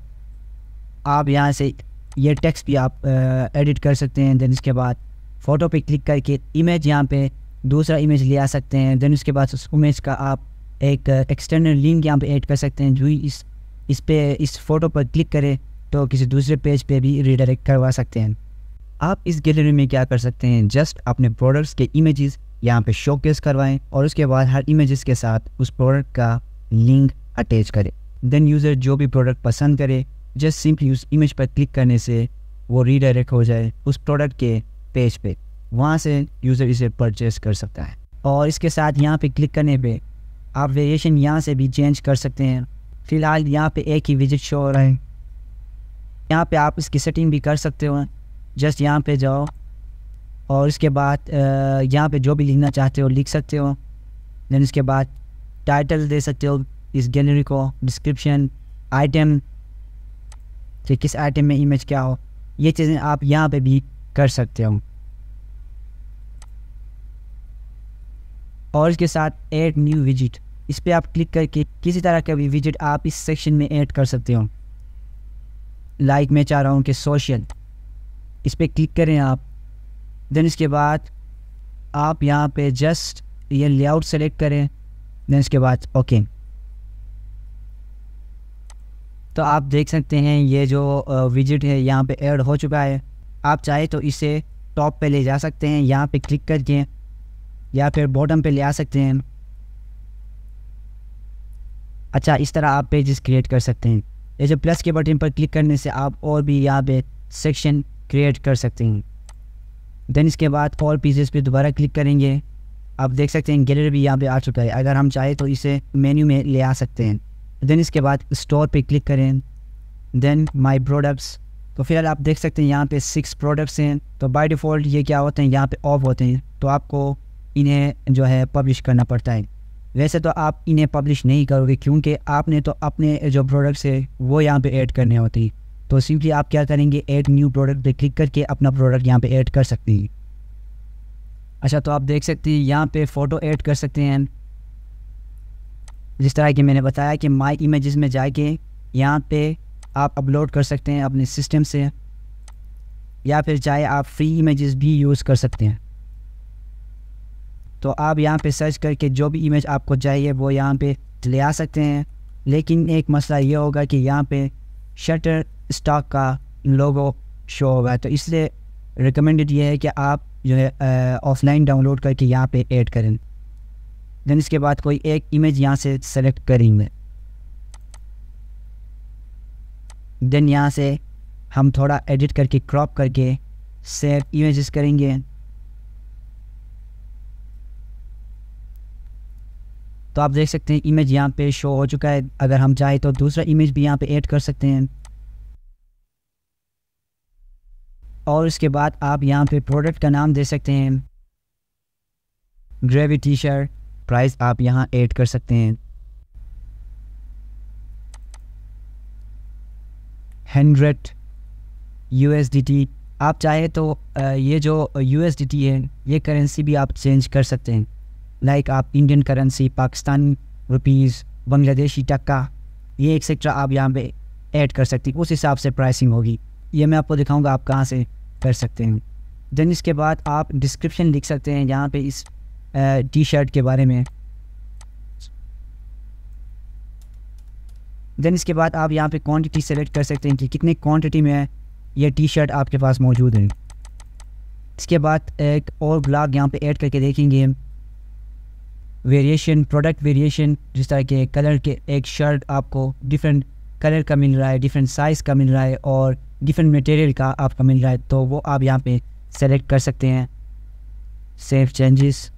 Speaker 1: आप यहाँ से ये टेक्स्ट भी आप एडिट कर सकते हैं देन इसके बाद फ़ोटो पे क्लिक करके इमेज यहाँ पे दूसरा इमेज ले आ सकते हैं देन उसके बाद उस इमेज का आप एक एक्सटर्नल लिंक यहाँ पे ऐड कर सकते हैं जो ही इस इस पे इस फ़ोटो पर क्लिक करें तो किसी दूसरे पेज पे भी रिडायरेक्ट करवा सकते हैं आप इस गैलरी में क्या कर सकते हैं जस्ट अपने प्रोडक्ट्स के इमेजेस यहाँ पे शोकेस करवाएं और उसके बाद हर इमेजेस के साथ उस प्रोडक्ट का लिंक अटैच करें देन यूज़र जो भी प्रोडक्ट पसंद करे जस्ट सिंपली उस इमेज पर क्लिक करने से वो रीडायरेक्ट हो जाए उस प्रोडक्ट के पेज पे वहाँ से यूज़र इसे परचेस कर सकता है और इसके साथ यहाँ पे क्लिक करने पे आप वेरिएशन यहाँ से भी चेंज कर सकते हैं फ़िलहाल यहाँ पे एक ही विजिट शो हो रहा है यहाँ पे आप इसकी सेटिंग भी कर सकते हो जस्ट यहाँ पे जाओ और इसके बाद यहाँ पे जो भी लिखना चाहते हो लिख सकते हो दैन इसके बाद टाइटल दे सकते हो इस गैलरी को डिस्क्रिप्शन आइटम कि किस आइटम में इमेज क्या हो ये चीज़ें आप यहाँ पे भी कर सकते हो और इसके साथ ऐड न्यू विजिट इस पर आप क्लिक करके किसी तरह का भी विजिट आप इस सेक्शन में ऐड कर सकते हो लाइक मैं चाह रहा हूँ कि सोशल इस पर क्लिक करें आप देन इसके बाद आप यहाँ पे जस्ट ये लेआउट सेलेक्ट करें देन उसके बाद ओके तो आप देख सकते हैं ये जो विजिट है यहाँ पे ऐड हो चुका है आप चाहे तो इसे टॉप पे ले जा सकते हैं यहाँ पे क्लिक करके या फिर बॉटम पे ले आ सकते हैं अच्छा इस तरह आप पेजेस क्रिएट कर सकते हैं ये जो प्लस के बटन पर क्लिक करने से आप और भी यहाँ पे सेक्शन क्रिएट कर सकते हैं देन इसके बाद और पेजेस पे दोबारा क्लिक करेंगे आप देख सकते हैं गैलरी भी यहाँ पे आ चुका है अगर हम चाहें तो इसे मेन्यू में ले आ सकते हैं देन इसके बाद स्टोर पे क्लिक करें देन माय प्रोडक्ट्स तो फिलहाल आप देख सकते हैं यहाँ पे सिक्स प्रोडक्ट्स हैं तो बाय डिफ़ॉल्ट ये क्या होते हैं यहाँ पे ऑफ होते हैं तो आपको इन्हें जो है पब्लिश करना पड़ता है वैसे तो आप इन्हें पब्लिश नहीं करोगे क्योंकि आपने तो अपने जो प्रोडक्ट्स है वो यहाँ पर ऐड करने होते हैं तो सिंपली आप क्या करेंगे ऐड न्यू प्रोडक्ट पर क्लिक करके अपना प्रोडक्ट यहाँ पर ऐड कर सकते हैं अच्छा तो आप देख सकते हैं यहाँ पे फ़ोटो ऐड कर सकते हैं जिस तरह कि मैंने बताया कि माई इमेज़ में जाके यहाँ पे आप अपलोड कर सकते हैं अपने सिस्टम से या फिर चाहे आप फ्री इमेजेस भी यूज़ कर सकते हैं तो आप यहाँ पे सर्च करके जो भी इमेज आपको चाहिए वो यहाँ पे ले आ सकते हैं लेकिन एक मसला ये होगा कि यहाँ पे शटर स्टॉक का लोगो शो होगा तो इसलिए रिकमेंडेड ये है कि आप जो है ऑफलाइन डाउनलोड करके यहाँ पे ऐड करें देन इसके बाद कोई एक इमेज यहाँ से सेलेक्ट करेंगे देन यहाँ से हम थोड़ा एडिट करके क्रॉप करके सेव इमेजेस करेंगे तो आप देख सकते हैं इमेज यहाँ पे शो हो चुका है अगर हम चाहें तो दूसरा इमेज भी यहाँ पे ऐड कर सकते हैं और उसके बाद आप यहाँ पे प्रोडक्ट का नाम दे सकते हैं ग्रेवी टी शर्ट प्राइस आप यहाँ ऐड कर सकते हैं हंड्रेड यू आप चाहे तो ये जो यू है ये करेंसी भी आप चेंज कर सकते हैं लाइक आप Indian currency Pakistan rupees Bangladeshi taka ये एक्सेट्रा आप यहाँ पे ऐड कर सकती उस हिसाब से प्राइसिंग होगी ये मैं आपको दिखाऊंगा आप कहाँ से कर सकते हैं देन इसके बाद आप डिस्क्रिप्शन लिख सकते हैं यहाँ पे इस टी शर्ट के बारे में देन इसके बाद आप यहाँ पे क्वांटिटी सेलेक्ट कर सकते हैं कि कितने क्वांटिटी में ये टी शर्ट आपके पास मौजूद है इसके बाद एक और ब्लॉग यहाँ पे ऐड करके देखेंगे वेरिएशन प्रोडक्ट वेरिएशन जिस तरह के कलर के एक शर्ट आपको डिफरेंट कलर का मिल रहा है डिफरेंट साइज़ का मिल रहा है और डिफरेंट मटेरियल का आपका मिल रहा है तो वो आप यहाँ पे सेलेक्ट कर सकते हैं सेफ चेंजेस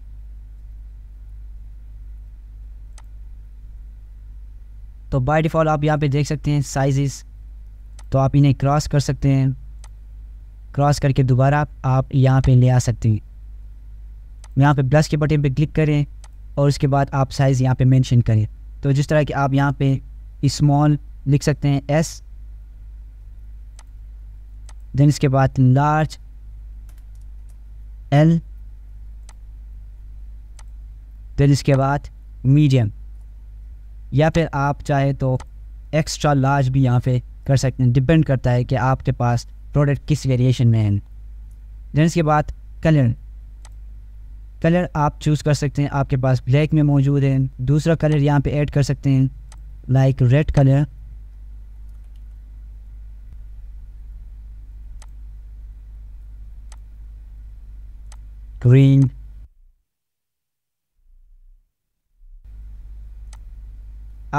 Speaker 1: तो बाय डिफ़ॉल्ट आप यहाँ पे देख सकते हैं साइजेस तो आप इन्हें क्रॉस कर सकते हैं क्रॉस करके दोबारा आप यहाँ पे ले आ सकते हैं यहाँ पे प्लस के बटन पे क्लिक करें और उसके बाद आप साइज़ यहाँ पे मेंशन करें तो जिस तरह कि आप यहाँ पे स्मॉल लिख सकते हैं एस देन इसके बाद लार्ज एल देन इसके बाद मीडियम या फिर आप चाहे तो एक्स्ट्रा लार्ज भी यहाँ पे कर सकते हैं डिपेंड करता है कि आपके पास प्रोडक्ट किस वेरिएशन में है देन इसके बाद कलर कलर आप चूज़ कर सकते हैं आपके पास ब्लैक में मौजूद है दूसरा कलर यहाँ पे ऐड कर सकते हैं लाइक रेड कलर green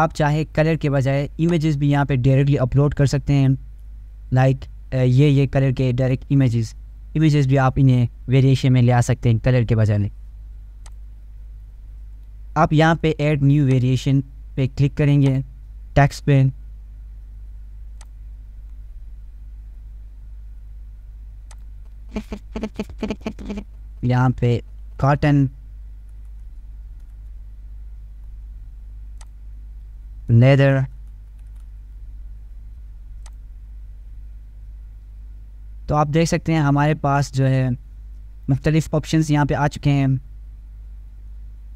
Speaker 1: आप चाहे कलर के बजाय इमेजेस भी यहाँ पे डायरेक्टली अपलोड कर सकते हैं लाइक uh, ये ये कलर के डायरेक्ट इमेजेस इमेजेस भी आप इन्हें वेरिएशन में ले आ सकते हैं कलर के बजाय आप यहाँ पे ऐड न्यू वेरिएशन पे क्लिक करेंगे टैक्स पे यहाँ पे कॉटन लेदर तो आप देख सकते हैं हमारे पास जो है मुख्तलिफ ऑप्शन यहाँ पे आ चुके हैं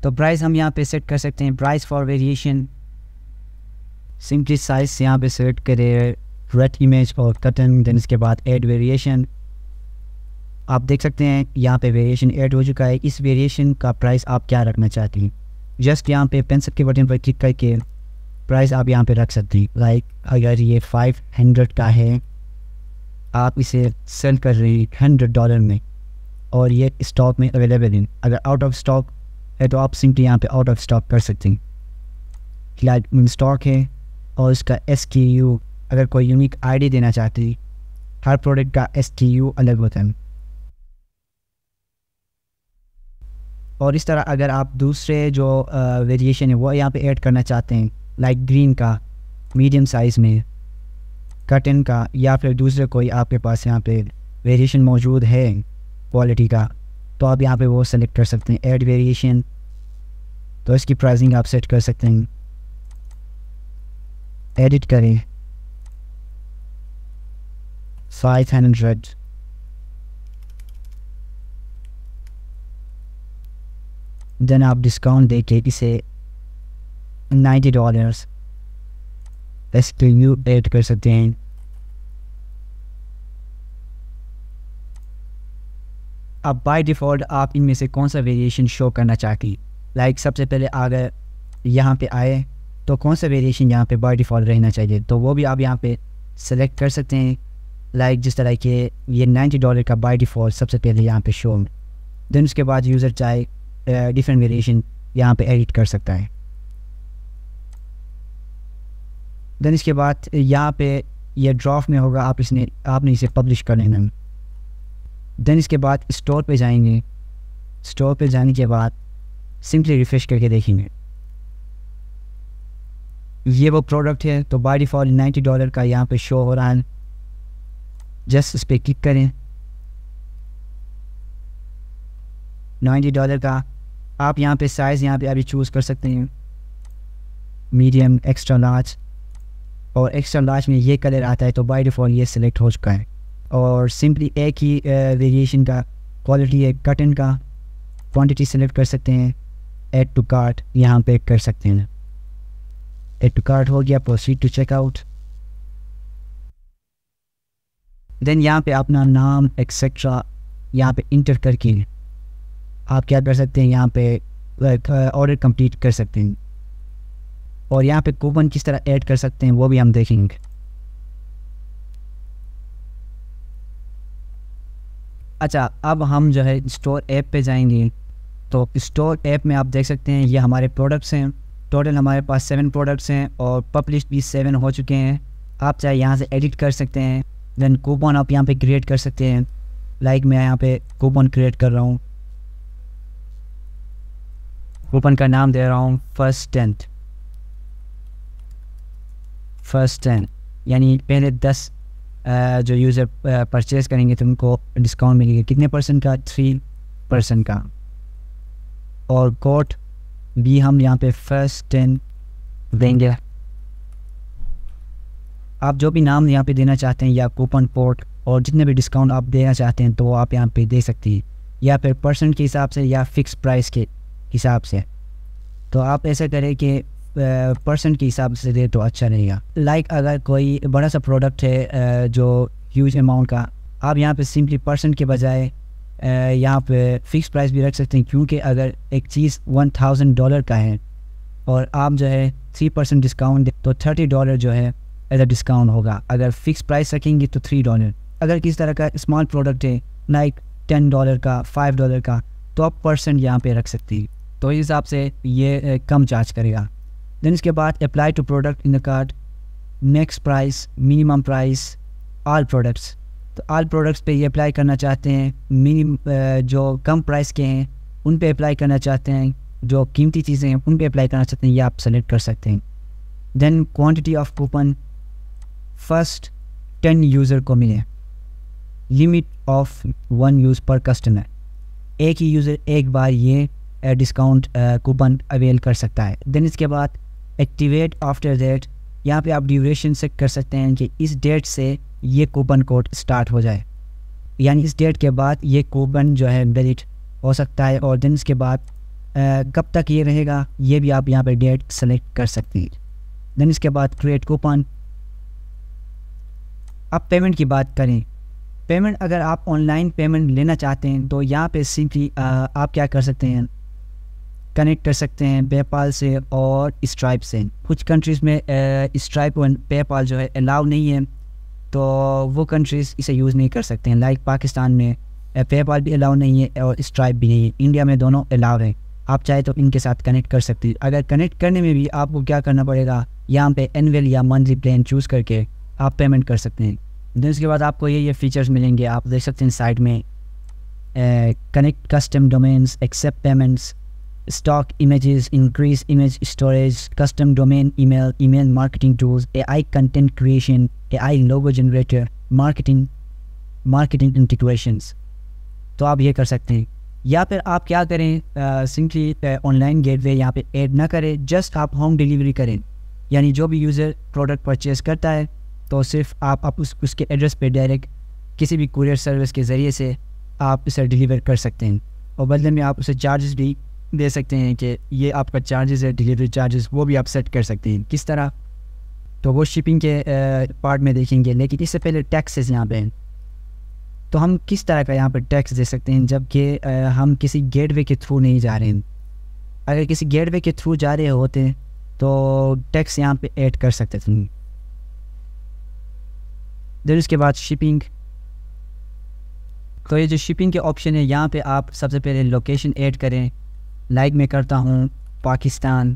Speaker 1: तो प्राइस हम यहाँ पे सेट कर सकते हैं price for variation simply size यहाँ पे सेट करें रेड इमेज और कटन देन इसके बाद एड वेरिएशन आप देख सकते हैं यहाँ पे वेरिएशन ऐड हो चुका है इस वेरिएशन का प्राइस आप क्या रखना चाहती हैं जस्ट यहाँ पे पेंसिल के बटन पर क्लिक करके प्राइस आप यहाँ पे रख सकती हैं लाइक अगर ये फाइव हंड्रेड का है आप इसे सेल कर रही हंड्रेड डॉलर में और ये स्टॉक में अवेलेबल है अगर आउट ऑफ स्टॉक है तो आप सिंपली यहाँ पर आउट ऑफ स्टॉक कर सकते हैं फिलहाल स्टॉक है और इसका एस अगर कोई यूनिक आईडी देना चाहती हर प्रोडक्ट का एस अलग होता है और इस तरह अगर आप दूसरे जो वेरिएशन है वो यहाँ पे ऐड करना चाहते हैं लाइक ग्रीन का मीडियम साइज़ में कटन का या फिर दूसरे कोई आपके पास यहाँ पे वेरिएशन मौजूद है क्वालिटी का तो आप यहाँ पे वो सेलेक्ट कर सकते हैं ऐड वेरिएशन तो इसकी प्राइसिंग आप सेट कर सकते हैं एडिट करें फाइव हंड्रेड देन आप डिस्काउंट दे के इसे ninety dollars as you add कर सकते हैं अब बाय डिफ़ॉल्ट आप इनमें से कौन सा वेरिएशन शो करना चाहती लाइक सबसे पहले अगर यहाँ पे आए तो कौन सा वेरिएशन यहाँ पे बाय डिफ़ॉल्ट रहना चाहिए तो वो भी आप यहाँ पे सेलेक्ट कर सकते हैं लाइक जिस तरह के ये नाइन्टी डॉलर का बाय डिफ़ॉल्ट सबसे पहले यहाँ पे शो में देन उसके बाद यूज़र चाहे डिफरेंट वेरिएशन यहाँ पे एडिट कर सकता है देन इसके बाद यहाँ पे ये ड्राफ्ट में होगा आप इसने आपने इसे पब्लिश कर लेना देन इसके बाद स्टोर पे जाएंगे स्टोर पे जाने के बाद सिंपली रिफ़्रेश करके देखेंगे ये वो प्रोडक्ट है तो बाई डिफ़ॉल्ट नाइन्टी डॉलर का यहाँ पे शो हो रहा है जस्ट इस पर क्लिक करें नाइन्टी डॉलर का आप यहाँ पे साइज़ यहाँ पे अभी चूज़ कर सकते हैं मीडियम एक्स्ट्रा लार्ज और एक्स्ट्रा लार्ज में ये कलर आता है तो बाय डिफ़ॉल्ट ये सिलेक्ट हो चुका है और सिंपली एक ही वेरिएशन का क्वालिटी है कटन का क्वांटिटी सेलेक्ट कर सकते हैं एड टू कार्ट यहाँ पे कर सकते हैं एड टू कार्ट हो गया प्रोसीड टू चेकआउट देन यहाँ पे अपना नाम एक्सेट्रा यहाँ पे इंटर करके आप क्या कर सकते हैं यहाँ पे ऑर्डर कंप्लीट uh, कर सकते हैं और यहाँ पे कूपन किस तरह ऐड कर सकते हैं वो भी हम देखेंगे अच्छा अब हम जो है स्टोर ऐप पे जाएंगे तो स्टोर ऐप में आप देख सकते हैं ये हमारे प्रोडक्ट्स हैं टोटल हमारे पास सेवन प्रोडक्ट्स हैं और पब्लिश भी सेवन हो चुके हैं आप चाहे यहाँ से एडिट कर सकते हैं दैन कूपन आप यहाँ पे क्रिएट कर सकते हैं लाइक मैं यहाँ पे कूपन क्रिएट कर रहा हूँ ओपन का नाम दे रहा हूँ फर्स्ट टेंथ फर्स्ट टेन यानी पहले दस जो यूज़र परचेज़ करेंगे तो उनको डिस्काउंट मिलेगा कितने परसेंट का थ्री परसेंट का और कोट भी हम यहाँ पे फर्स्ट टेन देंगे आप जो भी नाम यहाँ पे देना चाहते हैं या कूपन कोड और जितने भी डिस्काउंट आप देना चाहते हैं तो आप यहाँ पे दे सकती हैं या फिर परसेंट के हिसाब से या फिक्स प्राइस के हिसाब से तो आप ऐसा करें कि परसेंट के हिसाब से दे तो अच्छा रहेगा लाइक like अगर कोई बड़ा सा प्रोडक्ट है जो ह्यूज अमाउंट का आप यहाँ पे सिंपली परसेंट के बजाय यहाँ पे फिक्स प्राइस भी रख सकते हैं क्योंकि अगर एक चीज़ वन थाउजेंड डॉलर का है और आप जो है थ्री परसेंट डिस्काउंट दें तो थर्टी डॉलर जो है एज अ डिस्काउंट होगा अगर फिक्स प्राइस रखेंगे तो थ्री डॉलर अगर किसी तरह का स्मॉल प्रोडक्ट है लाइक टेन डॉलर का फाइव डॉलर का तो आप परसेंट यहाँ पे रख सकती हैं तो इस हिसाब से ये कम चार्ज करेगा देन इसके बाद apply to product in the card max price minimum price all products तो आल प्रोडक्ट्स पे ये अप्लाई करना चाहते हैं मिनिम जो कम प्राइस के हैं उन पे अप्लाई करना चाहते हैं जो कीमती चीज़ें हैं उन पे अप्लाई करना चाहते हैं ये आप सेलेक्ट कर सकते हैं then quantity of coupon first ten user को मिले limit of one use per customer एक ही यूज़र एक बार ये डिस्काउंट कूपन अवेल कर सकता है देन इसके बाद एक्टिवेट आफ्टर डेट यहाँ पे आप ड्यूरेशन से कर सकते हैं कि इस डेट से ये कूपन कोड स्टार्ट हो जाए यानी इस डेट के बाद ये कूपन जो है वैलिड हो सकता है और दिन इसके बाद uh, कब तक ये रहेगा ये भी आप यहाँ पर डेट सेलेक्ट कर सकते हैं देन इसके बाद क्रिएट कूपन अब पेमेंट की बात करें पेमेंट अगर आप ऑनलाइन पेमेंट लेना चाहते हैं तो यहाँ पे सिंपली uh, आप क्या कर सकते हैं कनेक्ट कर सकते हैं पेपाल से और स्ट्राइप से कुछ कंट्रीज़ में स्ट्राइप और पेपाल जो है अलाउ नहीं है तो वो कंट्रीज़ इसे यूज़ नहीं कर सकते हैं लाइक पाकिस्तान में पेपाल भी अलाउ नहीं है और स्ट्राइप भी नहीं है इंडिया में दोनों अलाउ है आप चाहे तो इनके साथ कनेक्ट कर सकते हैं अगर कनेक्ट करने में भी आपको क्या करना पड़ेगा यहाँ पे एनवेल या मंथली प्लान चूज़ करके आप पेमेंट कर सकते हैं दिन उसके बाद आपको ये ये फीचर्स मिलेंगे आप देख सकते हैं साइड में connect custom domains accept payments stock images, increase image storage, custom domain email, email marketing tools, AI content creation, AI logo generator, marketing, marketing integrations. तो आप ये कर सकते हैं या फिर आप क्या करें सिंपली ऑनलाइन गेटवे यहाँ पे ऐड ना करें जस्ट आप होम डिलीवरी करें यानी जो भी यूज़र प्रोडक्ट परचेज करता है तो सिर्फ आप, आप उस उसके एड्रेस पे डायरेक्ट किसी भी कुरियर सर्विस के ज़रिए से आप इसे डिलीवर कर सकते हैं और बदले में आप उसे चार्जेस भी दे सकते हैं कि ये आपका चार्जेस है डिलीवरी चार्जेस वो भी आप सेट कर सकते हैं किस तरह तो वो शिपिंग के पार्ट में देखेंगे लेकिन इससे पहले टैक्सेस यहाँ पे हैं तो हम किस तरह का यहाँ पर टैक्स दे सकते हैं जबकि हम किसी गेटवे के थ्रू नहीं जा रहे हैं अगर किसी गेटवे के थ्रू जा रहे होते हैं तो टैक्स यहाँ पे ऐड कर सकते थे देन उसके बाद शिपिंग तो ये जो शिपिंग के ऑप्शन है यहाँ पे आप सबसे पहले लोकेशन ऐड करें लाइक में करता हूँ पाकिस्तान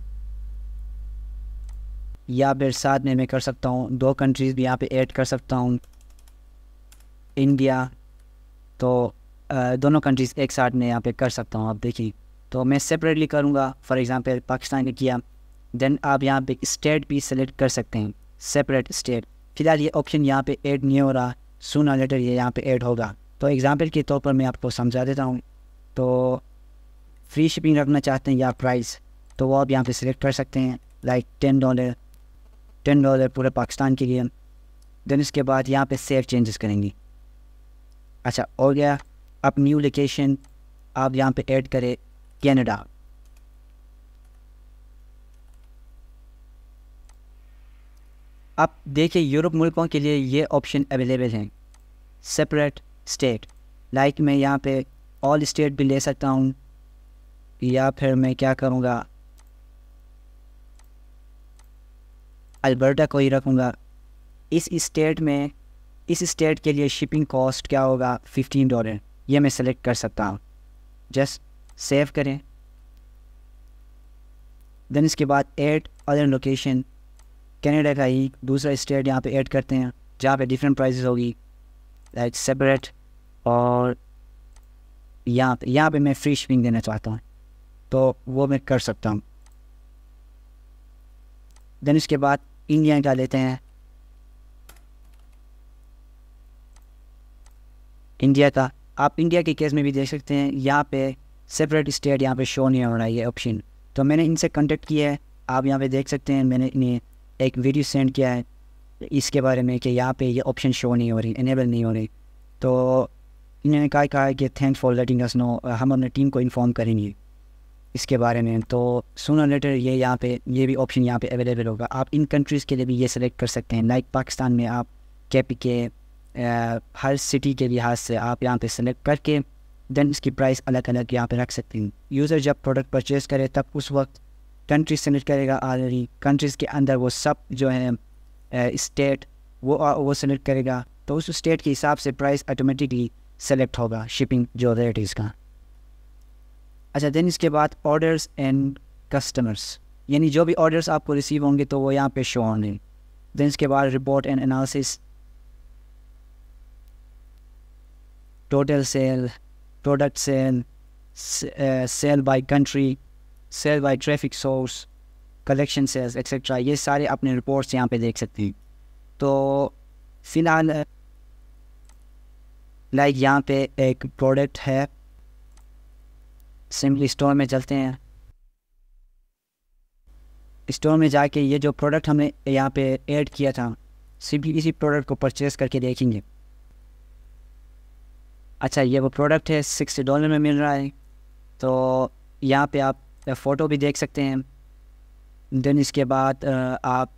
Speaker 1: या फिर साथ में मैं कर सकता हूँ दो कंट्रीज़ भी यहाँ पे ऐड कर सकता हूँ इंडिया तो दोनों कंट्रीज़ एक साथ में यहाँ पे कर सकता हूँ आप देखिए तो मैं सेपरेटली करूँगा फॉर एग्ज़ाम्पल पाकिस्तान का किया देन आप यहाँ पे स्टेट भी सेलेक्ट कर सकते हैं सेपरेट स्टेट फ़िलहाल ये ऑप्शन यहाँ पे ऐड नहीं हो रहा सुना लेटर ये यहाँ पे ऐड होगा तो एग्ज़ाम्पल के तौर पर मैं आपको समझा देता हूँ तो फ्री शिपिंग रखना चाहते हैं या प्राइस तो वो आप यहाँ पे सिलेक्ट कर सकते हैं like ten dollar ten dollar पूरे पाकिस्तान के लिए देन इसके बाद यहाँ पे सेव चेंजेस करेंगी अच्छा हो गया अब न्यू लोकेशन आप यहाँ पे ऐड करें कैनेडा आप देखिए यूरोप मुल्कों के लिए ये ऑप्शन अवेलेबल हैं सेपरेट स्टेट लाइक मैं यहाँ पे ऑल स्टेट भी ले सकता हूँ या फिर मैं क्या करूँगा अल्बर्टा को ही रखूँगा इस स्टेट में इस स्टेट के लिए शिपिंग कॉस्ट क्या होगा फिफ्टीन डॉलर ये मैं सेलेक्ट कर सकता हूँ जस्ट सेव करें देन इसके बाद एड अदर लोकेशन कनाडा का ही दूसरा स्टेट यहाँ पे ऐड करते हैं जहाँ पे डिफरेंट प्राइजेस होगी लाइक सेपरेट और यहाँ पे यहाँ पे मैं फ्री शिपिंग देना चाहता हूँ तो वो मैं कर सकता हूँ देन इसके बाद इंडिया का लेते हैं इंडिया का आप इंडिया के केस में भी देख सकते हैं यहाँ पे सेपरेट स्टेट यहाँ पे शो नहीं हो रहा है ये ऑप्शन तो मैंने इनसे कांटेक्ट किया है आप यहाँ पे देख सकते हैं मैंने इन्हें एक वीडियो सेंड किया है इसके बारे में कि यहाँ पे ये ऑप्शन शो नहीं हो रही इनेबल नहीं हो रही तो इन्होंने कहा कहा कि thanks for letting us know हम अपने टीम को इन्फॉर्म करेंगे इसके बारे में तो सुनो लेटर ये यहाँ पे ये भी ऑप्शन यहाँ पे अवेलेबल होगा आप इन कंट्रीज़ के लिए भी ये सेलेक्ट कर सकते हैं लाइक पाकिस्तान में आप कैप के हर सिटी के लिहाज से आप यहाँ पे सेलेक्ट करके देन इसकी प्राइस अलग अलग यहाँ पे रख सकते हैं यूज़र जब प्रोडक्ट परचेज़ करे तब उस वक्त कंट्री सेलेक्ट करेगा ऑलरेडी कंट्रीज़ के अंदर वो सब जो है इस्टेट वो वो सिलेक्ट करेगा तो उस स्टेट के हिसाब से प्राइस ऑटोमेटिकली सेलेक्ट होगा शिपिंग जो रेट इसका अच्छा देन इसके बाद ऑर्डर्स एंड कस्टमर्स यानी जो भी ऑर्डर्स आपको रिसीव होंगे तो वो यहाँ पे शो होंगे देन इसके बाद report and analysis total sale product sale sale by country sale by traffic source collection sales etcetera ये सारे अपने रिपोर्ट्स यहाँ पे देख सकते हैं तो फ़िलहाल लाइक यहाँ पे एक प्रोडक्ट है सिंपली स्टोर में चलते हैं स्टोर में जाके ये जो प्रोडक्ट हमने यहाँ पे ऐड किया था सिंपली इसी प्रोडक्ट को परचेस करके देखेंगे अच्छा ये वो प्रोडक्ट है सिक्सटी डॉलर में मिल रहा है तो यहाँ पे आप फ़ोटो भी देख सकते हैं देन इसके बाद आप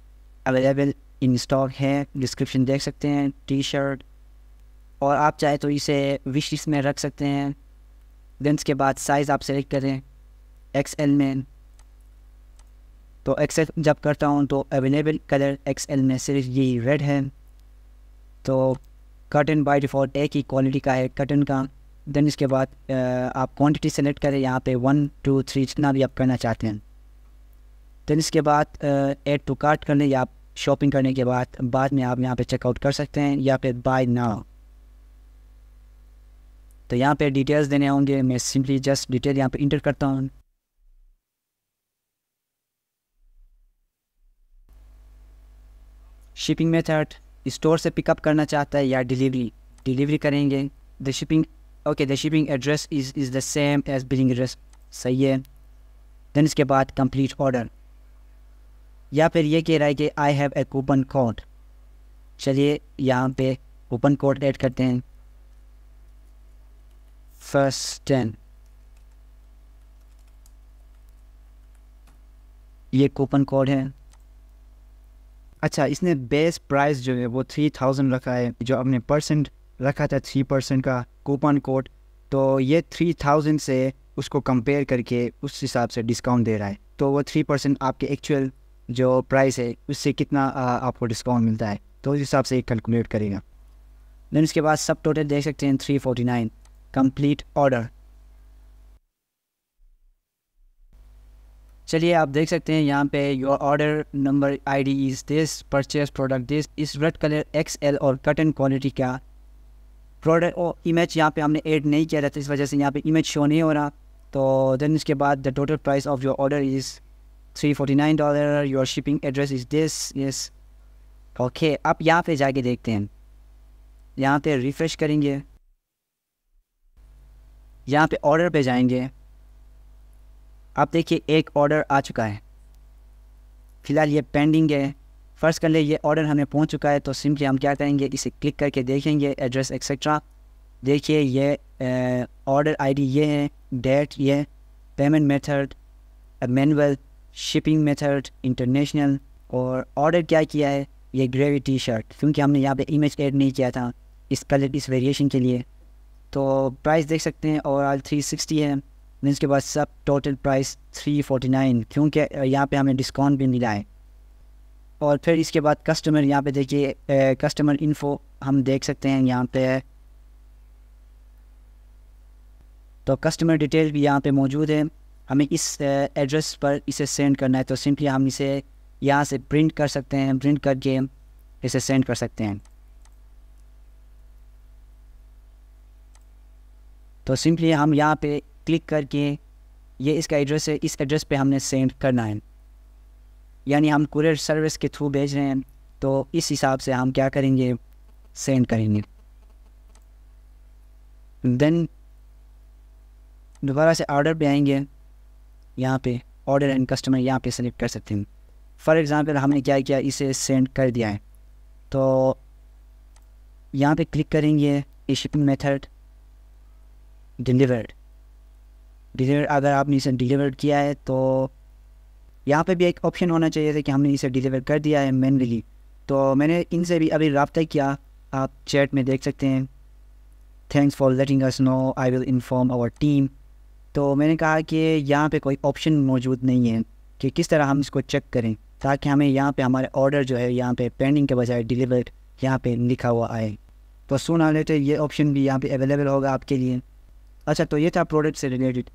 Speaker 1: अवेलेबल इन स्टॉक है डिस्क्रिप्शन देख सकते हैं टी शर्ट और आप चाहे तो इसे विश में रख सकते हैं देन इसके बाद साइज़ आप सेलेक्ट करें एक्स एल में तो एक्सेल जब करता हूँ तो अवेलेबल कलर एक्स एल में सिर्फ ये रेड है तो कर्टन बाई डिफ़ॉल्ट एक ही क्वालिटी का है कर्टन का देन इसके बाद आप क्वांटिटी सेलेक्ट करें यहाँ पे वन टू थ्री जितना भी आप करना चाहते हैं देन इसके बाद एड टू कार्ट कर लें या आप शॉपिंग करने के बाद बाद में आप यहाँ पे चेकआउट कर सकते हैं या फिर बाय नाउ तो यहाँ पे डिटेल्स देने होंगे मैं सिंपली जस्ट डिटेल यहाँ पे इंटर करता हूँ शिपिंग मेथड स्टोर से पिकअप करना चाहता है या डिलीवरी डिलीवरी करेंगे the shipping okay the shipping address is is the same as billing address सही है देन इसके बाद कंप्लीट ऑर्डर या फिर ये कह रहा है कि I have a coupon code चलिए यहाँ पे कूपन कोड ऐड करते हैं first 10 ये कूपन कोड है अच्छा इसने बेस प्राइस जो है वो थ्री थाउजेंड रखा है जो अपने परसेंट रखा था थ्री परसेंट का कूपन कोड तो ये थ्री थाउजेंड से उसको कंपेयर करके उस हिसाब से डिस्काउंट दे रहा है तो वो थ्री परसेंट आपके एक्चुअल जो प्राइस है उससे कितना आपको डिस्काउंट मिलता है तो उस हिसाब से कैलकुलेट करेगा देन इसके बाद सब टोटल देख सकते हैं three forty nine complete order चलिए आप देख सकते हैं यहाँ पे your order number ID is this purchase product this is red colour X L और कट एंड क्वालिटी का प्रोडक्ट और इमेज यहाँ पे हमने ऐड नहीं किया था तो इस वजह से यहाँ पे इमेज शो नहीं हो रहा तो देन इसके बाद the total price of your order is three forty nine dollar your shipping address is this yes okay आप यहाँ पे जाके देखते हैं यहाँ पे रिफ़्रेश करेंगे यहाँ पे ऑर्डर पे जाएंगे आप देखिए एक ऑर्डर आ चुका है फ़िलहाल ये पेंडिंग है फर्स्ट कर ले ये ऑर्डर हमें पहुँच चुका है तो सिंपली हम क्या करेंगे इसे क्लिक करके देखेंगे एड्रेस एक्सेट्रा देखिए ये ऑर्डर आईडी ये है डेट ये payment method manual shipping method international और ऑर्डर क्या किया है ये ग्रेवी टी शर्ट क्योंकि हमने यहाँ पे इमेज ऐड नहीं किया था इस कलर इस वेरिएशन के लिए तो प्राइस देख सकते हैं ओवरऑल थ्री सिक्सटी है मीन उसके बाद सब total price three forty nine क्योंकि यहाँ पे हमें डिस्काउंट भी मिला है और फिर इसके बाद कस्टमर यहाँ पे देखिए कस्टमर इन्फो हम देख सकते हैं यहाँ पे है तो कस्टमर डिटेल भी यहाँ पे मौजूद है हमें इस एड्रेस पर इसे सेंड करना है तो सिंपली हम इसे यहाँ से प्रिंट कर सकते हैं प्रिंट करके इसे सेंड कर सकते हैं तो सिंपली हम यहाँ पे क्लिक करके ये इसका एड्रेस है इस एड्रेस पे हमने सेंड करना है यानी हम कुरियर सर्विस के थ्रू भेज रहे हैं तो इस हिसाब से हम क्या करेंगे सेंड करेंगे देन दोबारा से ऑर्डर पे आएंगे यहाँ पे ऑर्डर एंड कस्टमर यहाँ पे सेलेक्ट कर सकते हैं फॉर एग्जांपल हमने क्या किया इसे सेंड कर दिया है तो यहाँ पे क्लिक करेंगे ये शिपिंग मेथड डिलीवर्ड डिलीवर अगर आपने इसे डिलीवर किया है तो यहाँ पे भी एक ऑप्शन होना चाहिए था कि हमने इसे डिलीवर कर दिया है मैनली तो मैंने इनसे भी अभी रबता किया आप चैट में देख सकते हैं thanks for letting us know I will inform our team तो मैंने कहा कि यहाँ पे कोई ऑप्शन मौजूद नहीं है कि किस तरह हम इसको चेक करें ताकि हमें यहाँ पे हमारे ऑर्डर जो है यहाँ पे पेंडिंग के बजाय डिलीवर्ड यहाँ पे लिखा हुआ आए तो सुना लेटर ये ऑप्शन भी यहाँ पे अवेलेबल होगा आपके लिए अच्छा तो ये था प्रोडक्ट से रिलेटेड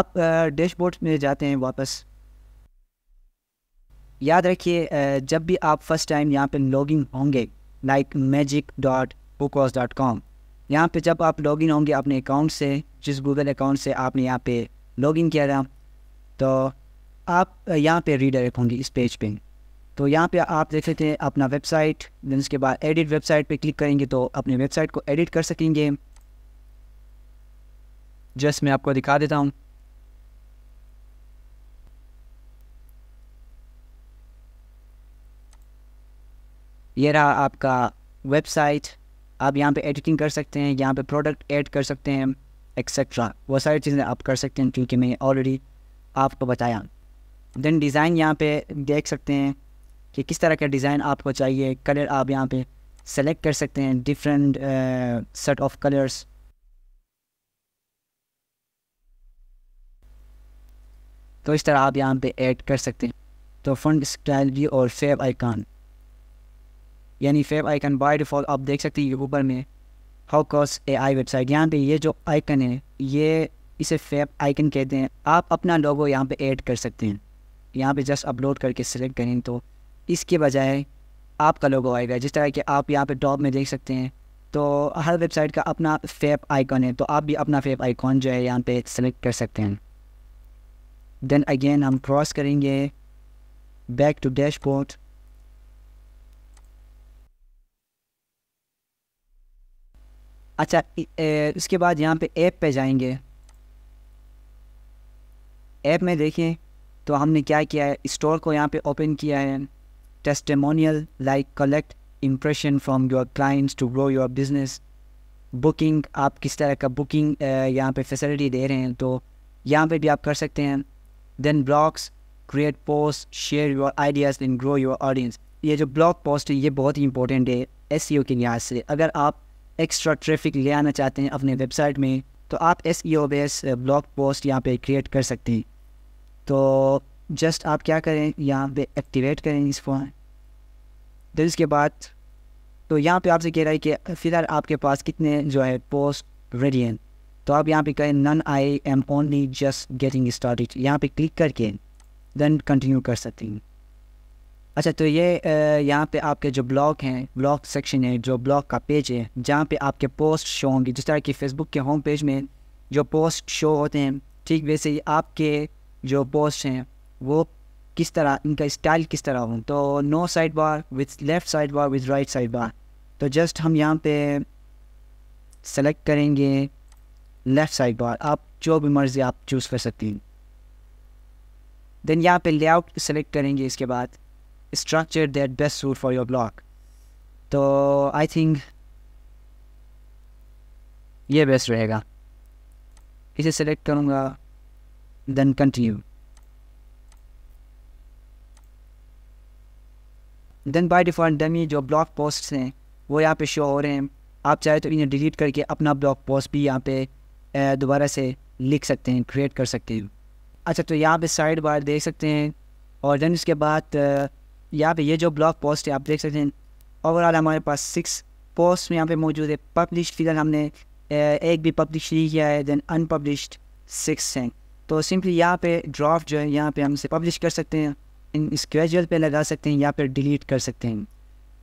Speaker 1: आप डैशबोर्ड में जाते हैं वापस याद रखिए जब भी आप फर्स्ट टाइम यहाँ पे लॉगिन होंगे लाइक मैजिक डॉट बुकॉस डॉट कॉम यहाँ पर जब आप लॉगिन होंगे अपने अकाउंट से जिस गूगल अकाउंट से आपने यहाँ पे लॉगिन किया था तो आप यहाँ पे रीडायरेक्ट होंगे इस पेज पे तो यहाँ पे आप देख लेते हैं अपना वेबसाइट दिन उसके बाद एडिट वेबसाइट पे क्लिक करेंगे तो अपने वेबसाइट को एडिट कर सकेंगे जस्ट मैं आपको दिखा देता हूँ ये रहा आपका वेबसाइट आप यहाँ पे एडिटिंग कर सकते हैं यहाँ पे प्रोडक्ट ऐड कर सकते हैं एक्सेट्रा वो सारी चीज़ें आप कर सकते हैं क्योंकि मैं ऑलरेडी आपको बताया देन डिज़ाइन यहाँ पे देख सकते हैं कि किस तरह का डिज़ाइन आपको चाहिए कलर आप यहाँ पे सेलेक्ट कर सकते हैं डिफरेंट सेट ऑफ कलर्स तो इस तरह आप यहाँ पे ऐड कर सकते हैं तो फंड स्ट्रैटी और फेव आइकन यानी फेव आइकन बाय डिफ़ॉल्ट आप देख सकते हैं ऊपर में how cause A I website यहाँ पे ये जो आइकन है ये इसे फेव आइकन कहते हैं आप अपना लोगो यहाँ पे ऐड कर सकते हैं यहाँ पे जस्ट अपलोड करके सिलेक्ट करें तो इसके बजाय आपका लोगो आएगा जिस तरह कि आप यहाँ पे टॉप में देख सकते हैं तो हर वेबसाइट का अपना फेप आइकॉन है तो आप भी अपना फेप आइकॉन जो है यहाँ पे सेलेक्ट कर सकते हैं देन अगेन हम क्रॉस करेंगे बैक टू डैशबोर्ड अच्छा ए, उसके बाद यहाँ पे ऐप पे जाएंगे ऐप में देखें तो हमने क्या किया है स्टोर को यहाँ पे ओपन किया है testimonial like collect impression from your clients to grow your business booking आप किस तरह का बुकिंग यहाँ पे फैसिलिटी दे रहे हैं तो यहाँ पे भी आप कर सकते हैं then blogs create post share your ideas and grow your audience ये जो ब्लॉग पोस्ट है ये बहुत ही इंपॉर्टेंट है एस e के लिहाज से अगर आप एक्स्ट्रा ट्रैफिक ले आना चाहते हैं अपने वेबसाइट में तो आप S E base blog post यहाँ पे क्रिएट कर सकते हैं तो जस्ट आप क्या करें यहाँ पे एक्टिवेट करें इस फोन तो इसके बाद तो यहाँ पे आपसे कह रहा है कि फ़िलहाल आपके पास कितने जो है पोस्ट रेडी हैं तो आप यहाँ पे कहें none I am only just getting started यहाँ पे क्लिक करके देन कंटिन्यू कर सकती हैं अच्छा तो ये यहाँ पे आपके जो ब्लॉग हैं ब्लॉग सेक्शन है जो ब्लॉग का पेज है जहाँ पे आपके पोस्ट शो होंगे जिस तरह की फेसबुक के होम पेज में जो पोस्ट शो होते हैं ठीक वैसे ही आपके जो पोस्ट हैं वो किस तरह इनका स्टाइल किस तरह हो तो no side bar with left side bar with right side bar तो जस्ट हम यहाँ पे सेलेक्ट करेंगे लेफ़्ट साइड बार आप जो भी मर्ज़ी आप चूज़ कर सकती हैं देन यहाँ पे लेआउट सेलेक्ट करेंगे इसके बाद structure that best suit for your blog तो आई थिंक ये बेस्ट रहेगा इसे सेलेक्ट करूँगा then continue then by default dummy जो ब्लॉग पोस्ट हैं वो यहाँ पे शो हो रहे हैं आप चाहे तो इन्हें डिलीट करके अपना ब्लॉग पोस्ट भी यहाँ पे दोबारा से लिख सकते हैं क्रिएट कर सकते हैं अच्छा तो यहाँ पे साइड बार देख सकते हैं और देन उसके बाद यहाँ पे ये जो ब्लॉग पोस्ट है आप देख सकते हैं ओवरऑल हमारे पास सिक्स पोस्ट यहाँ पे मौजूद है पब्लिश फिलहाल हमने एक भी पब्लिश नहीं किया है दैन अनपब्लिश्ड सिक्स हैं तो सिंपली यहाँ पे ड्राफ्ट जो है यहाँ पे हम इसे पब्लिश कर सकते हैं इन स्केजल पे लगा सकते हैं या फिर डिलीट कर सकते हैं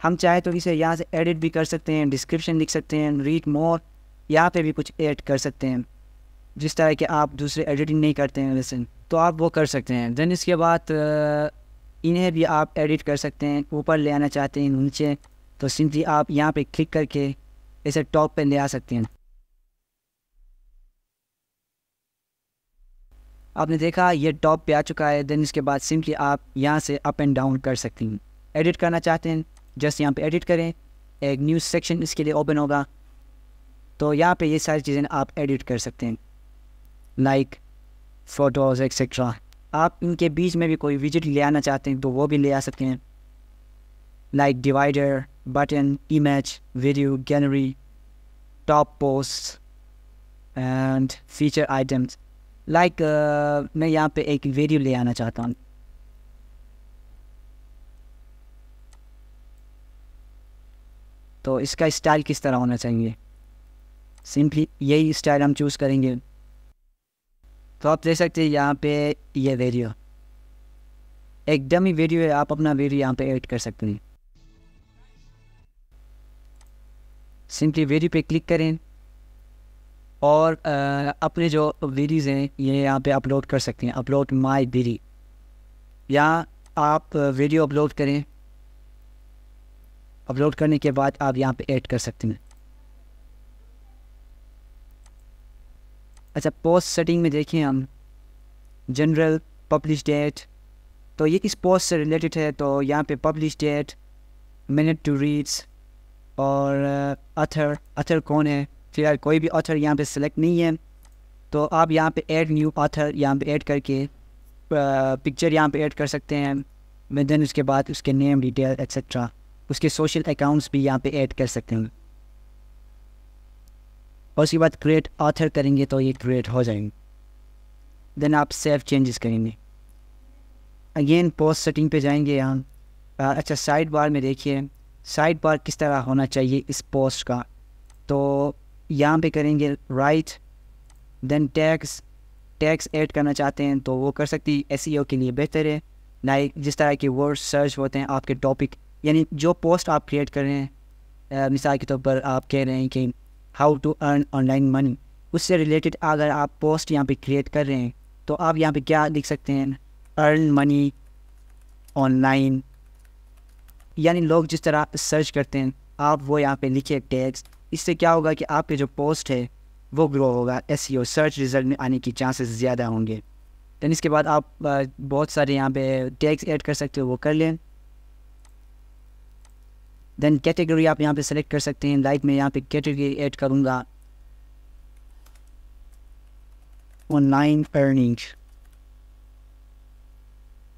Speaker 1: हम चाहे तो इसे यहाँ से एडिट भी कर सकते हैं डिस्क्रिप्शन लिख सकते हैं रीड मोर यहाँ पे भी कुछ ऐड कर सकते हैं जिस तरह के आप दूसरे एडिटिंग नहीं करते हैं वैसे तो आप वो कर सकते हैं देन इसके बाद इन्हें भी आप एडिट कर सकते हैं ऊपर ले आना चाहते हैं नीचे तो सिंपली आप यहाँ पे क्लिक करके इसे टॉप पे ले आ सकते हैं आपने देखा ये टॉप पे आ चुका है देन इसके बाद सिंपली आप यहाँ से अप एंड डाउन कर सकते हैं एडिट करना चाहते हैं जस्ट यहाँ पे एडिट करें एक न्यूज़ सेक्शन इसके लिए ओपन होगा तो यहाँ पे ये सारी चीज़ें आप एडिट कर सकते हैं लाइक फ़ोटोज़ एक्सेट्रा आप इनके बीच में भी कोई विजिट ले आना चाहते हैं तो वो भी ले आ सकते हैं like divider button image video gallery top post and feature items like मैं यहाँ पे एक वीडियो ले आना चाहता हूँ तो इसका स्टाइल किस तरह होना चाहिए सिंपली यही स्टाइल हम चूज़ करेंगे तो आप देख सकते हैं यहाँ पे ये वीडियो एकदम ही वीडियो है आप अपना वीडियो यहाँ पे ऐड कर सकते हैं सिंपली वीडियो पे क्लिक करें और आ, अपने जो वीडियोज़ हैं ये यहाँ पे अपलोड कर सकते हैं अपलोड माय वीडियो यहाँ आप वीडियो अपलोड करें अपलोड करने के बाद आप यहाँ पे ऐड कर सकते हैं अच्छा पोस्ट सेटिंग में देखें हम जनरल पब्लिश डेट तो ये किस पोस्ट से रिलेटेड है तो यहाँ पे publish date minute to reads और अथर uh, अथर कौन है फिलहाल कोई भी अथर यहाँ पे सेलेक्ट नहीं है तो आप यहाँ पे ऐड न्यू अथर यहाँ पे ऐड करके पिक्चर uh, यहाँ पे ऐड कर सकते हैं देन उसके बाद उसके नेम डिटेल एक्सेट्रा उसके सोशल अकाउंट्स भी यहाँ पे ऐड कर सकते हैं और उसके बाद क्रिएट ऑथर करेंगे तो ये क्रिएट हो जाएंगे देन आप सेव चेंजेस करेंगे अगेन पोस्ट सेटिंग पे जाएंगे यहाँ अच्छा साइड बार में देखिए साइड बार किस तरह होना चाहिए इस पोस्ट का तो यहाँ पे करेंगे right then tax tax add करना चाहते हैं तो वो कर सकती एस e के लिए बेहतर है लाइक जिस तरह के वर्ड सर्च होते हैं आपके टॉपिक यानी जो पोस्ट आप क्रिएट कर रहे हैं मिसाल के तौर पर आप कह रहे हैं कि how to earn online money उससे रिलेटेड अगर आप पोस्ट यहाँ पे क्रिएट कर रहे हैं तो आप यहाँ पे क्या लिख सकते हैं अर्न मनी ऑनलाइन यानी लोग जिस तरह सर्च करते हैं आप वो यहाँ पे लिखे टैक्स इससे क्या होगा कि आपके जो पोस्ट है वो ग्रो होगा एस सर्च रिज़ल्ट में आने की चांसेस ज़्यादा होंगे दैन इसके बाद आप uh, बहुत सारे यहाँ पे टैक्स ऐड कर सकते हो वो कर लें देन कैटेगरी आप यहाँ पे सेलेक्ट कर सकते हैं लाइक में यहाँ पे कैटेगरी ऐड करूँगा ऑनलाइन अर्निंग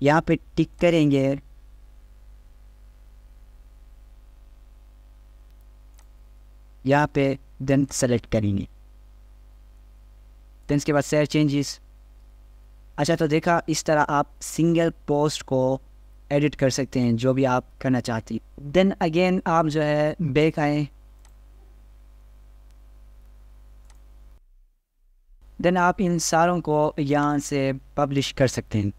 Speaker 1: यहाँ पे टिक करेंगे यहाँ पे देन सेलेक्ट करेंगे देन इसके बाद सर चेंजेस अच्छा तो देखा इस तरह आप सिंगल पोस्ट को एडिट कर सकते हैं जो भी आप करना चाहती हैं देन अगेन आप जो है बैक आए देन आप इन सारों को यहाँ से पब्लिश कर सकते हैं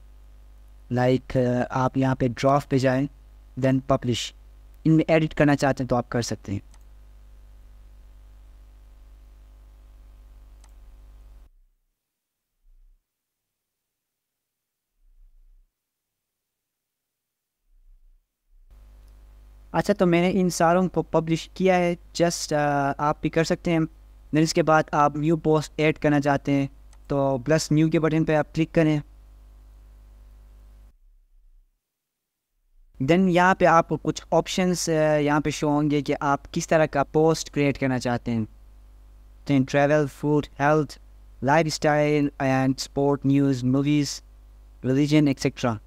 Speaker 1: लाइक like, आप यहाँ पे ड्राफ्ट पे जाएं देन पब्लिश इनमें एडिट करना चाहते हैं तो आप कर सकते हैं अच्छा तो मैंने इन सारों को पब्लिश किया है जस्ट uh, आप भी कर सकते हैं दैन इसके बाद आप न्यू पोस्ट ऐड करना चाहते हैं तो प्लस न्यू के बटन पे आप क्लिक करें देन यहाँ पे आपको कुछ ऑप्शंस uh, यहाँ पे शो होंगे कि आप किस तरह का पोस्ट क्रिएट करना चाहते हैं then travel food health life style and sport news movies religion etcetera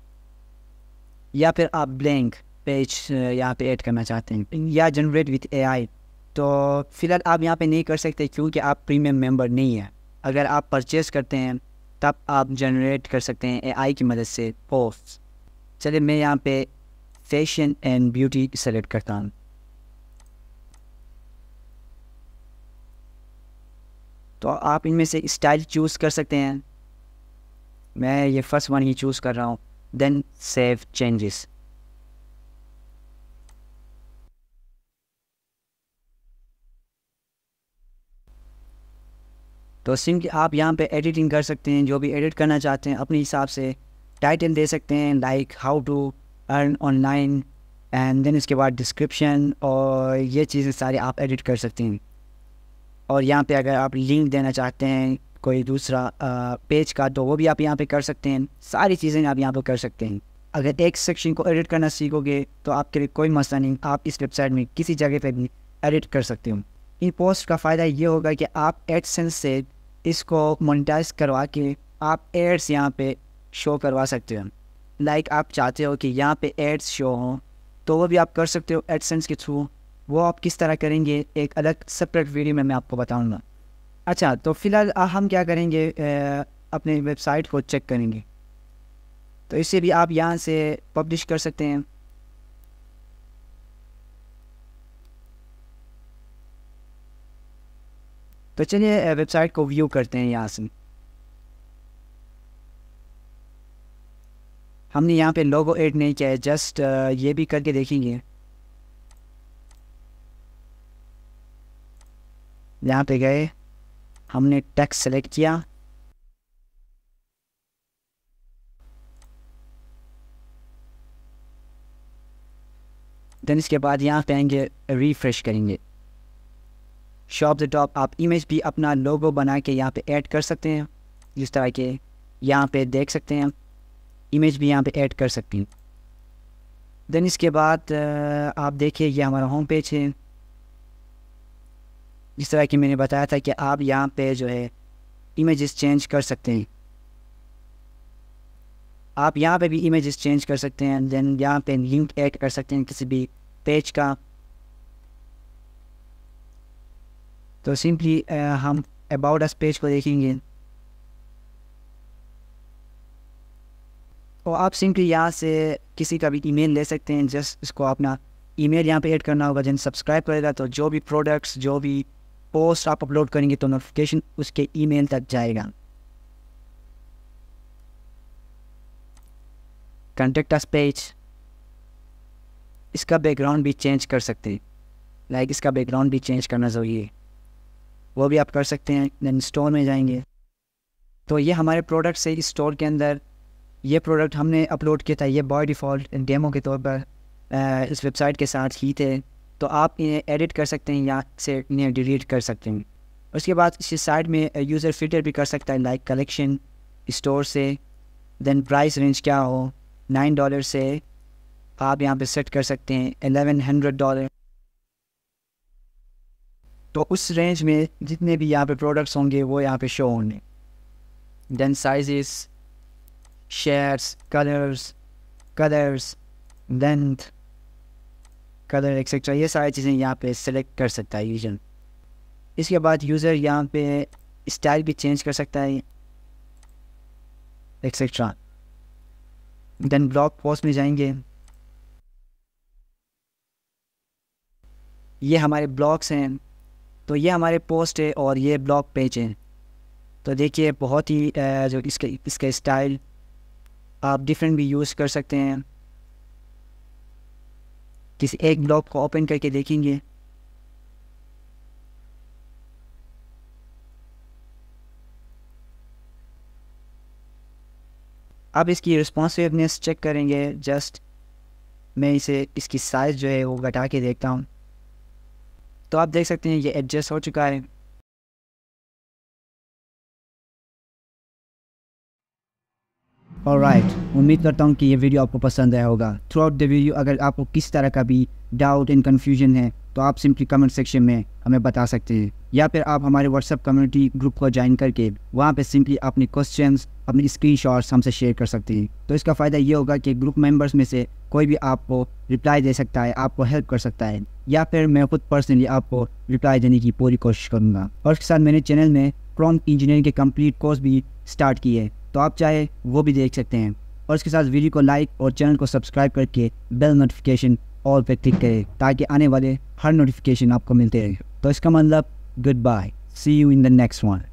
Speaker 1: या फिर आप ब्लैंक पेज यहाँ पे ऐड करना चाहते हैं या जनरेट विथ ए तो फिलहाल आप यहाँ पे नहीं कर सकते क्योंकि आप प्रीमियम मेंबर नहीं है अगर आप परचेस करते हैं तब आप जनरेट कर सकते हैं एआई की मदद से पोस्ट चलिए मैं यहाँ पे फैशन एंड ब्यूटी सेलेक्ट करता हूँ तो आप इनमें से स्टाइल चूज़ कर सकते हैं मैं ये फर्स्ट वन ही चूज़ कर रहा हूँ देन सेव चेंजेस तो सिम आप यहाँ पे एडिटिंग कर सकते हैं जो भी एडिट करना चाहते हैं अपने हिसाब से टाइटल दे सकते हैं like how to earn online and then इसके बाद डिस्क्रिप्शन और ये चीज़ें सारी आप एडिट कर सकते हैं और यहाँ पे अगर आप लिंक देना चाहते हैं कोई दूसरा पेज का तो वो भी आप यहाँ पे कर सकते हैं सारी चीज़ें आप यहाँ पर कर सकते हैं अगर एक सेक्शन को एडिट करना सीखोगे तो आपके लिए कोई मसला नहीं आप इस वेबसाइट में किसी जगह पर भी एडिट कर सकते हो इन पोस्ट का फ़ायदा ये होगा कि आप एडसेंस से इसको मोनिटाइज करवा के आप एड्स यहाँ पे शो करवा सकते हो लाइक आप चाहते हो कि यहाँ पे एड्स शो हों तो वो भी आप कर सकते हो एडसेंस के थ्रू वो आप किस तरह करेंगे एक अलग सेपरेट वीडियो में मैं आपको बताऊँगा अच्छा तो फ़िलहाल हम क्या करेंगे अपने वेबसाइट को चेक करेंगे तो इसे भी आप यहाँ से पब्लिश कर सकते हैं तो चलिए वेबसाइट को व्यू करते हैं यहाँ से हमने यहाँ पे लोगो ऐड नहीं किया है जस्ट ये भी करके देखेंगे यहाँ पे गए हमने टैक्स सेलेक्ट किया देन इसके बाद यहाँ पे आएंगे रिफ्रेश करेंगे शॉप द टॉप आप इमेज भी अपना लोगो बना के यहाँ पे ऐड कर सकते हैं जिस तरह के यहाँ पे देख सकते हैं इमेज भी यहाँ पे ऐड कर सकते हैं देन इसके बाद आप देखिए ये हमारा होम पेज है जिस तरह कि मैंने बताया था कि आप यहाँ पे जो है इमेजेस चेंज कर सकते हैं आप यहाँ पे भी इमेजेस चेंज कर सकते हैं देन यहाँ पे लिंक ऐड कर सकते हैं किसी भी पेज का तो सिंपली uh, हम अबाउट अस पेज को देखेंगे और आप सिंपली यहाँ से किसी का भी ईमेल ले सकते हैं जस्ट इसको अपना ईमेल यहाँ पे ऐड करना होगा जिन सब्सक्राइब करेगा तो जो भी प्रोडक्ट्स जो भी पोस्ट आप अपलोड करेंगे तो नोटिफिकेशन उसके ईमेल तक जाएगा कंटेक्ट अस पेज इसका बैकग्राउंड भी चेंज कर सकते हैं लाइक इसका बैकग्राउंड भी चेंज करना ज़रूरी है वो भी आप कर सकते हैं दैन स्टोर में जाएंगे तो ये हमारे प्रोडक्ट से इस स्टोर के अंदर ये प्रोडक्ट हमने अपलोड किया था ये बॉय डिफ़ॉल्ट डेमो के तौर पर इस वेबसाइट के साथ ही थे तो आप इन्हें एडिट कर सकते हैं या से इन्हें डिलीट कर सकते हैं उसके बाद इस साइड में यूज़र फिल्टर भी कर सकता है लाइक कलेक्शन स्टोर से दैन प्राइस रेंज क्या हो नाइन डॉलर से आप यहाँ पे सेट कर सकते हैं एलेवन हंड्रेड डॉलर तो उस रेंज में जितने भी यहाँ पे प्रोडक्ट्स होंगे वो यहाँ पे शो होंगे देन साइजेस शेयर्स colours colours length colour etcetera ये सारी चीज़ें यहाँ पे सेलेक्ट कर सकता है यूजर इसके बाद यूज़र यहाँ पे स्टाइल भी चेंज कर सकता है एक्सेट्रा देन ब्लॉग पोस्ट में जाएंगे ये हमारे ब्लॉग्स हैं तो ये हमारे पोस्ट है और ये ब्लॉग पेज है तो देखिए बहुत ही जो इसके इसका स्टाइल आप डिफरेंट भी यूज़ कर सकते हैं किसी एक ब्लॉग को ओपन करके देखेंगे अब इसकी रिस्पॉन्सिवनेस चेक करेंगे जस्ट मैं इसे इसकी साइज़ जो है वो घटा के देखता हूँ तो आप देख सकते हैं ये एडजस्ट हो चुका है और राइट उम्मीद करता हूँ कि ये वीडियो आपको पसंद आया होगा थ्रू आउट द वीडियो अगर आपको किस तरह का भी डाउट एंड कन्फ्यूजन है तो आप सिंपली कमेंट सेक्शन में हमें बता सकते हैं या फिर आप हमारे व्हाट्सएप कम्युनिटी ग्रुप को ज्वाइन करके वहाँ पे सिंपली अपने क्वेश्चन अपने स्क्रीन हमसे शेयर कर सकते हैं तो इसका फ़ायदा ये होगा कि ग्रुप मेंबर्स में से कोई भी आपको रिप्लाई दे सकता है आपको हेल्प कर सकता है या फिर मैं खुद पर्सनली आपको रिप्लाई देने की पूरी कोशिश करूँगा और उसके साथ मैंने चैनल में प्रॉम्प्ट इंजीनियरिंग के कम्प्लीट कोर्स भी स्टार्ट किए तो आप चाहे वो भी देख सकते हैं और इसके साथ वीडियो को लाइक और चैनल को सब्सक्राइब करके बेल नोटिफिकेशन ऑल पे क्लिक करें ताकि आने वाले हर नोटिफिकेशन आपको मिलते रहे तो इसका मतलब goodbye see you in the next one